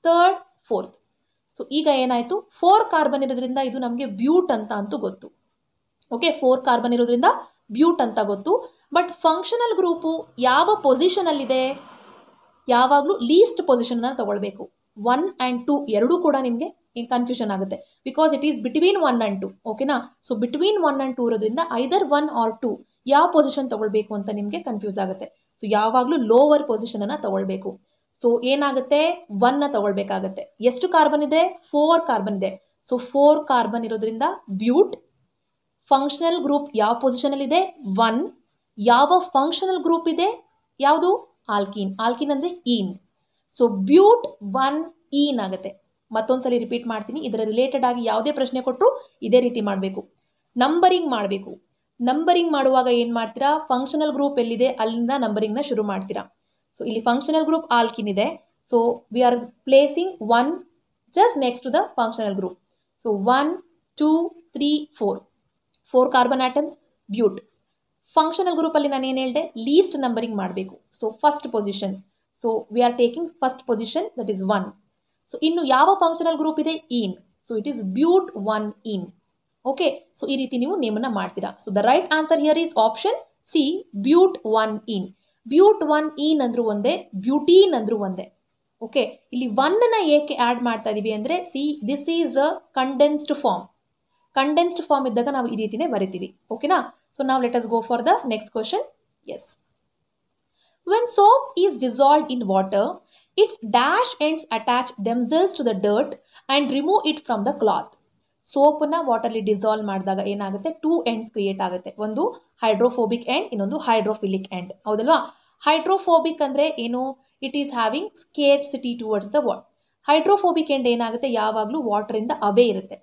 third fourth so ಈಗ ಏನಾಯಿತು ಫೋರ್ ಕಾರ್ಬನ್ ಇರೋದ್ರಿಂದ ಇದು ನಮಗೆ ಬ್ಯೂಟ್ ಅಂತ ಅಂತೂ ಗೊತ್ತು ಓಕೆ ಫೋರ್ ಕಾರ್ಬನ್ ಇರೋದ್ರಿಂದ ಬ್ಯೂಟ್ ಅಂತ ಗೊತ್ತು ಬಟ್ ಫಂಕ್ಷನಲ್ ಗ್ರೂಪು ಯಾವ ಪೊಸಿಷನಲ್ಲಿದೆ ಯಾವಾಗಲೂ ಲೀಸ್ಟ್ ಪೊಸಿಷನ್ನ ತಗೊಳ್ಬೇಕು ಒನ್ ಆ್ಯಂಡ್ ಟೂ ಎರಡೂ ಕೂಡ ನಿಮಗೆ ಕನ್ಫ್ಯೂಷನ್ ಆಗುತ್ತೆ because it is between one and two ಓಕೆನಾ so between one and two ಇರೋದ್ರಿಂದ ಐದರ್ ಒನ್ ಆರ್ ಟೂ ಯಾವ ಪೊಸಿಷನ್ ತೊಗೊಳ್ಬೇಕು ಅಂತ ನಿಮಗೆ ಕನ್ಫ್ಯೂಸ್ ಆಗುತ್ತೆ ಸೊ ಯಾವಾಗಲೂ ಲೋವರ್ ಪೊಸಿಷನನ್ನು ತಗೊಳ್ಬೇಕು ಸೊ ಏನಾಗುತ್ತೆ ಒನ್ನ ತಗೊಳ್ಬೇಕಾಗತ್ತೆ ಎಷ್ಟು ಕಾರ್ಬನ್ ಇದೆ ಫೋರ್ ಕಾರ್ಬನ್ ಇದೆ ಸೊ ಫೋರ್ ಕಾರ್ಬನ್ ಇರೋದ್ರಿಂದ ಬ್ಯೂಟ್ ಫಂಕ್ಷನಲ್ ಗ್ರೂಪ್ ಯಾವ ಪೊಸಿಷನಲ್ಲಿ ಇದೆ ಒನ್ ಯಾವ ಫಂಕ್ಷನಲ್ ಗ್ರೂಪ್ ಇದೆ ಯಾವುದು ಆಲ್ಕೀನ್ ಆಲ್ಕೀನ್ ಅಂದರೆ ಈನ್ ಸೊ ಬ್ಯೂಟ್ ಒನ್ ಈನ್ ಆಗುತ್ತೆ ಮತ್ತೊಂದ್ಸಲಿ ರಿಪೀಟ್ ಮಾಡ್ತೀನಿ ಇದರ ರಿಲೇಟೆಡ್ ಆಗಿ ಯಾವುದೇ ಪ್ರಶ್ನೆ ಕೊಟ್ಟರು ಇದೇ ರೀತಿ ಮಾಡಬೇಕು ನಂಬರಿಂಗ್ ಮಾಡಬೇಕು ನಂಬರಿಂಗ್ ಮಾಡುವಾಗ ಏನು ಮಾಡ್ತೀರಾ ಫಂಕ್ಷನಲ್ ಗ್ರೂಪ್ ಎಲ್ಲಿದೆ ಅಲ್ಲಿಂದ ನಂಬರಿಂಗ್ನ ಶುರು ಮಾಡ್ತೀರಾ ಸೊ ಇಲ್ಲಿ ಫಂಕ್ಷನಲ್ ಗ್ರೂಪ್ ಆಲ್ಕಿನ್ ಇದೆ so we are placing one just next to the functional group so one two three four four carbon atoms but functional ಗ್ರೂಪಲ್ಲಿ ನಾನು ಏನು ಹೇಳಿದೆ ಲೀಸ್ಟ್ ನಂಬರಿಂಗ್ ಮಾಡಬೇಕು so first position so we are taking first position that is one so ಇನ್ನು ಯಾವ functional group ಇದೆ yne so it is but one yne okay so ಈ ರೀತಿ ನೀವು ನೇಮನ್ನು ಮಾಡ್ತೀರಾ so the right answer here is option C but one yne but one yne ಅಂದ್ರೂ ಒಂದೇ ಬ್ಯೂಟೀನ್ ಅಂದ್ರೂ ಒಂದೇ ಓಕೆ ಇಲ್ಲಿ ಒನ್ನ ಏಕೆ ಆ್ಯಡ್ ಮಾಡ್ತಾ ಇದೀವಿ ಅಂದರೆ see this is a condensed form condensed form ಇದ್ದಾಗ ನಾವು ಈ ರೀತಿನೇ ಬರಿತೀವಿ ಓಕೆನಾ ಸೊ ನಾವು us go for the next question as when soap is dissolve in water it's dash ends attach themselves to the dirt and remove it from the cloth ಸೋಪನ್ನ ವಾಟರ್ಲಿ dissolve ಮಾಡಿದಾಗ ಏನಾಗುತ್ತೆ ಟೂ ಎಂಡ್ಸ್ ಕ್ರಿಯೇಟ್ ಆಗುತ್ತೆ ಒಂದು hydrophobic end ಇನ್ನೊಂದು hydrophilic end ಹೌದಲ್ವಾ hydrophobic ಅಂದರೆ ಏನು it is having city towards the what hydrophobic end ಏನಾಗುತ್ತೆ ಯಾವಾಗಲೂ ಇಂದ ಅವೇ ಇರುತ್ತೆ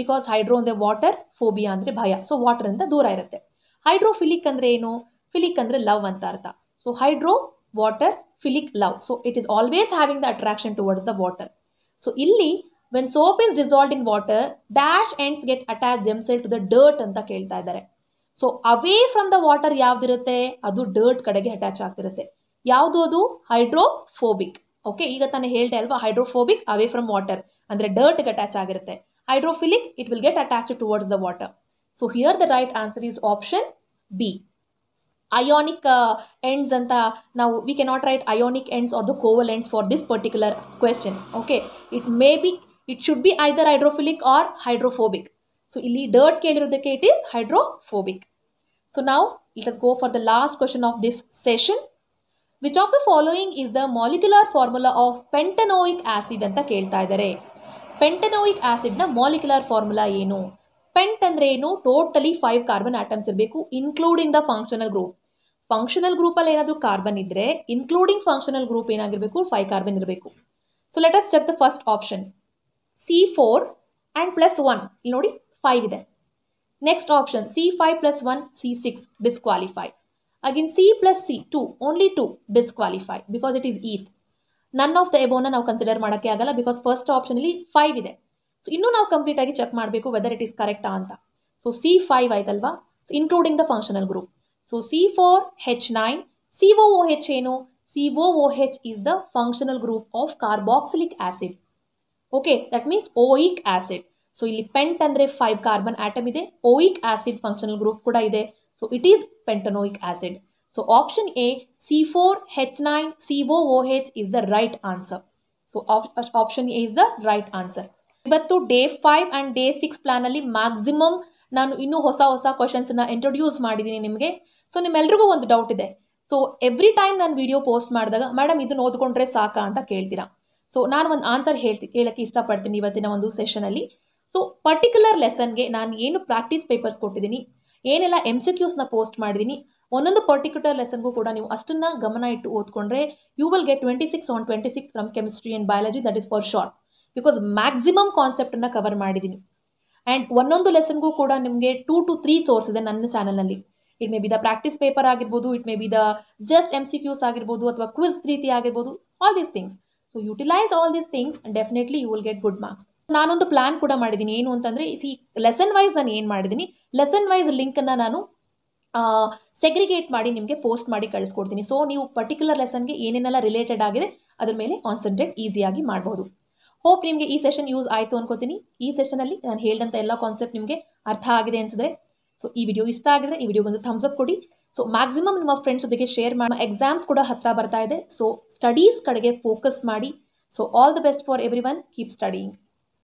ಬಿಕಾಸ್ ಹೈಡ್ರೋ ಅಂದರೆ ವಾಟರ್ ಫೋಬಿಯಾ ಅಂದರೆ ಭಯ ಸೊ ವಾಟರಿಂದ ದೂರ ಇರುತ್ತೆ ಹೈಡ್ರೋಫಿಲಿಕ್ ಅಂದರೆ ಏನು ಫಿಲಿಕ್ ಅಂದರೆ ಲವ್ ಅಂತ ಅರ್ಥ so hydro water philic love so it is always having the attraction towards the water so ಇಲ್ಲಿ when soap is dissolved in water dash ends get attach themselves to the dirt ಅಂತ ಕೇಳ್ತಾ ಇದ್ದಾರೆ so away from the water ಯಾವ್ದಿರುತ್ತೆ ಅದು dirt ಕಡೆಗೆ attach ಆಗ್ತಿರುತ್ತೆ ಯಾವುದು ಅದು ಹೈಡ್ರೋಫೋಬಿಕ್ ಓಕೆ ಈಗ ತಾನೇ ಹೇಳ್ದೆ ಅಲ್ವಾ ಹೈಡ್ರೋಫೋಬಿಕ್ ಅವೇ ಫ್ರಮ್ ವಾಟರ್ ಅಂದರೆ ಡರ್ಟ್ಗೆ ಅಟ್ಯಾಚ್ ಆಗಿರುತ್ತೆ hydrophilic it will get attach towards the water so here the right answer is option B ionic ends ಅಂತ ನಾವು we not right ionic ends are the covalent ends for this particular question okay it may be it should be either hydrophilic or hydrophobic so ಇಲ್ಲಿ dirt ಕೇಳಿರೋದಕ್ಕೆ it is hydrophobic so ನಾವು it us go for the last question of this session which of the following is the molecular formula of pentanoic acid ಅಂತ ಕೇಳ್ತಾ ಇದ್ದಾರೆ ಪೆಂಟನೋಯಿಕ್ ಆಸಿಡ್ನ molecular formula ಏನು pent ಅಂದರೆ ಏನು totally five carbon atoms ಇರಬೇಕು including the functional group functional ಗ್ರೂಪಲ್ಲಿ ಏನಾದರೂ carbon ಇದ್ದರೆ ಇನ್ಕ್ಲೂಡಿಂಗ್ ಫಂಕ್ಷನಲ್ ಗ್ರೂಪ್ ಏನಾಗಿರಬೇಕು ಫೈವ್ ಕಾರ್ಬನ್ ಇರಬೇಕು so let us check the first option C four and plus one ಇಲ್ಲಿ ನೋಡಿ ಫೈವ್ ಇದೆ next option C five plus one C six disqualify again C plus C two only two disqualify because it is eth none of the above ನಾವು consider ಮಾಡೋಕ್ಕೆ ಆಗಲ್ಲ because first ಆಪ್ಷನಲ್ಲಿ five ಇದೆ so ಇನ್ನೂ ನಾವು ಕಂಪ್ಲೀಟಾಗಿ check ಮಾಡಬೇಕು whether it is ಕರೆಕ್ಟಾ ಅಂತ ಸೊ ಸಿ ಫೈವ್ ಆಯ್ತಲ್ವಾ so including the functional group so C four H nine C O H ಏನು C O O H is the functional group of carboxylic acid okay that means oic acid so ಇಲ್ಲಿ pent ಅಂದರೆ five carbon atom ಇದೆ ಓಯಿಕ್ acid functional group ಕೂಡ ಇದೆ so it is pentanoic acid so option A C four H nine C O O H is the right answer so option A is the right answer ಇವತ್ತು day five and day six ಪ್ಲಾನಲ್ಲಿ maximum ನಾನು ಇನ್ನೂ ಹೊಸ ಹೊಸ ಕ್ವಶನ್ಸನ್ನ introduce ಮಾಡಿದ್ದೀನಿ ನಿಮಗೆ so ನಿಮ್ಮೆಲ್ರಿಗೂ ಒಂದು ಡೌಟ್ ಇದೆ ಸೊ ಎವ್ರಿ ಟೈಮ್ ನಾನು ವಿಡಿಯೋ ಪೋಸ್ಟ್ ಮಾಡಿದಾಗ ಮೇಡಮ್ ಇದನ್ನು ಓದ್ಕೊಂಡ್ರೆ ಸಾಕಾ ಅಂತ ಕೇಳ್ತೀರಾ ಸೊ ನಾನು ಒಂದು ಆನ್ಸರ್ ಹೇಳ್ತಿ ಹೇಳೋಕ್ಕೆ ಇಷ್ಟಪಡ್ತೀನಿ ಇವತ್ತಿನ ಒಂದು ಸೆಷನಲ್ಲಿ ಸೊ ಪರ್ಟಿಕ್ಯುಲರ್ ಲೆಸನ್ಗೆ ನಾನು ಏನು ಪ್ರಾಕ್ಟೀಸ್ ಪೇಪರ್ಸ್ ಕೊಟ್ಟಿದ್ದೀನಿ ಏನೆಲ್ಲ ಎಮ್ ಸಿ ಕ್ಯೂಸ್ನ ಪೋಸ್ಟ್ ಮಾಡಿದ್ದೀನಿ ಒಂದೊಂದು ಪರ್ಟಿಕ್ಯುಲರ್ ಲೆಸನ್ಗೂ ಕೂಡ ನೀವು ಅಷ್ಟನ್ನು ಗಮನ ಇಟ್ಟು ಓದ್ಕೊಂಡ್ರೆ you will get twenty six on twenty six from chemistry and biology that is for short because maximum ಕಾನ್ಸೆಪ್ಟನ್ನು ಕವರ್ ಮಾಡಿದ್ದೀನಿ ಆ್ಯಂಡ್ ಒಂದೊಂದು ಲೆಸನ್ಗೂ ಕೂಡ ನಿಮಗೆ ಟೂ ಟು ತ್ರೀ ಸೋರ್ಸ್ ಇದೆ ನನ್ನ ಚಾನಲ್ನಲ್ಲಿ it may be the practice paper ಆಗಿರ್ಬೋದು it may be the just M C Qs ಆಗಿರ್ಬೋದು ಅಥವಾ ಕ್ವಿಸ್ ರೀತಿ ಆಗಿರ್ಬೋದು all these things so utilise all these things definitely you will get good marks ನಾನೊಂದು plan ಕೂಡ ಮಾಡಿದ್ದೀನಿ ಏನು ಅಂತಂದರೆ ಈ ಲೆಸನ್ ವೈಸ್ ನಾನು ಏನು ಮಾಡಿದ್ದೀನಿ ಲೆಸನ್ ವೈಸ್ ಲಿಂಕನ್ನು ನಾನು ಸೆಗ್ರಿಗೇಟ್ ಮಾಡಿ ನಿಮಗೆ ಪೋಸ್ಟ್ ಮಾಡಿ ಕಳಿಸ್ಕೊಡ್ತೀನಿ ಸೊ ನೀವು ಪರ್ಟಿಕ್ಯುಲರ್ ಲೆಸನ್ಗೆ ಏನೇನೆಲ್ಲ ರಿಲೇಟೆಡ್ ಆಗಿದೆ ಅದ್ರ ಮೇಲೆ ಕಾನ್ಸಂಟ್ರೇಟ್ ಈಸಿಯಾಗಿ ಮಾಡ್ಬೋದು ಹೋಪ್ ನಿಮಗೆ ಈ ಸೆಷನ್ ಯೂಸ್ ಆಯಿತು ಅನ್ಕೋತೀನಿ ಈ ಸೆಷನಲ್ಲಿ ನಾನು ಹೇಳಿದಂಥ ಎಲ್ಲ ಕಾನ್ಸೆಪ್ಟ್ ನಿಮಗೆ ಅರ್ಥ ಆಗಿದೆ ಅನಿಸಿದ್ರೆ ಸೊ ಈ ವಿಡಿಯೋ ಇಷ್ಟ ಆಗಿದೆ ಈ ವಿಡಿಯೋಗೊಂದು ಥಮ್ಸ್ ಅಪ್ ಕೊಡಿ ಸೊ ಮ್ಯಾಕ್ಸಿಮಮ್ ನಿಮ್ಮ ಫ್ರೆಂಡ್ಸ್ ಜೊತೆಗೆ ಶೇರ್ ಮಾಡಿ ಎಕ್ಸಾಮ್ಸ್ ಕೂಡ ಹತ್ತಿರ ಬರ್ತಾ ಇದೆ ಸೊ ಸ್ಟಡೀಸ್ ಕಡೆಗೆ ಫೋಕಸ್ ಮಾಡಿ so all the best for everyone keep studying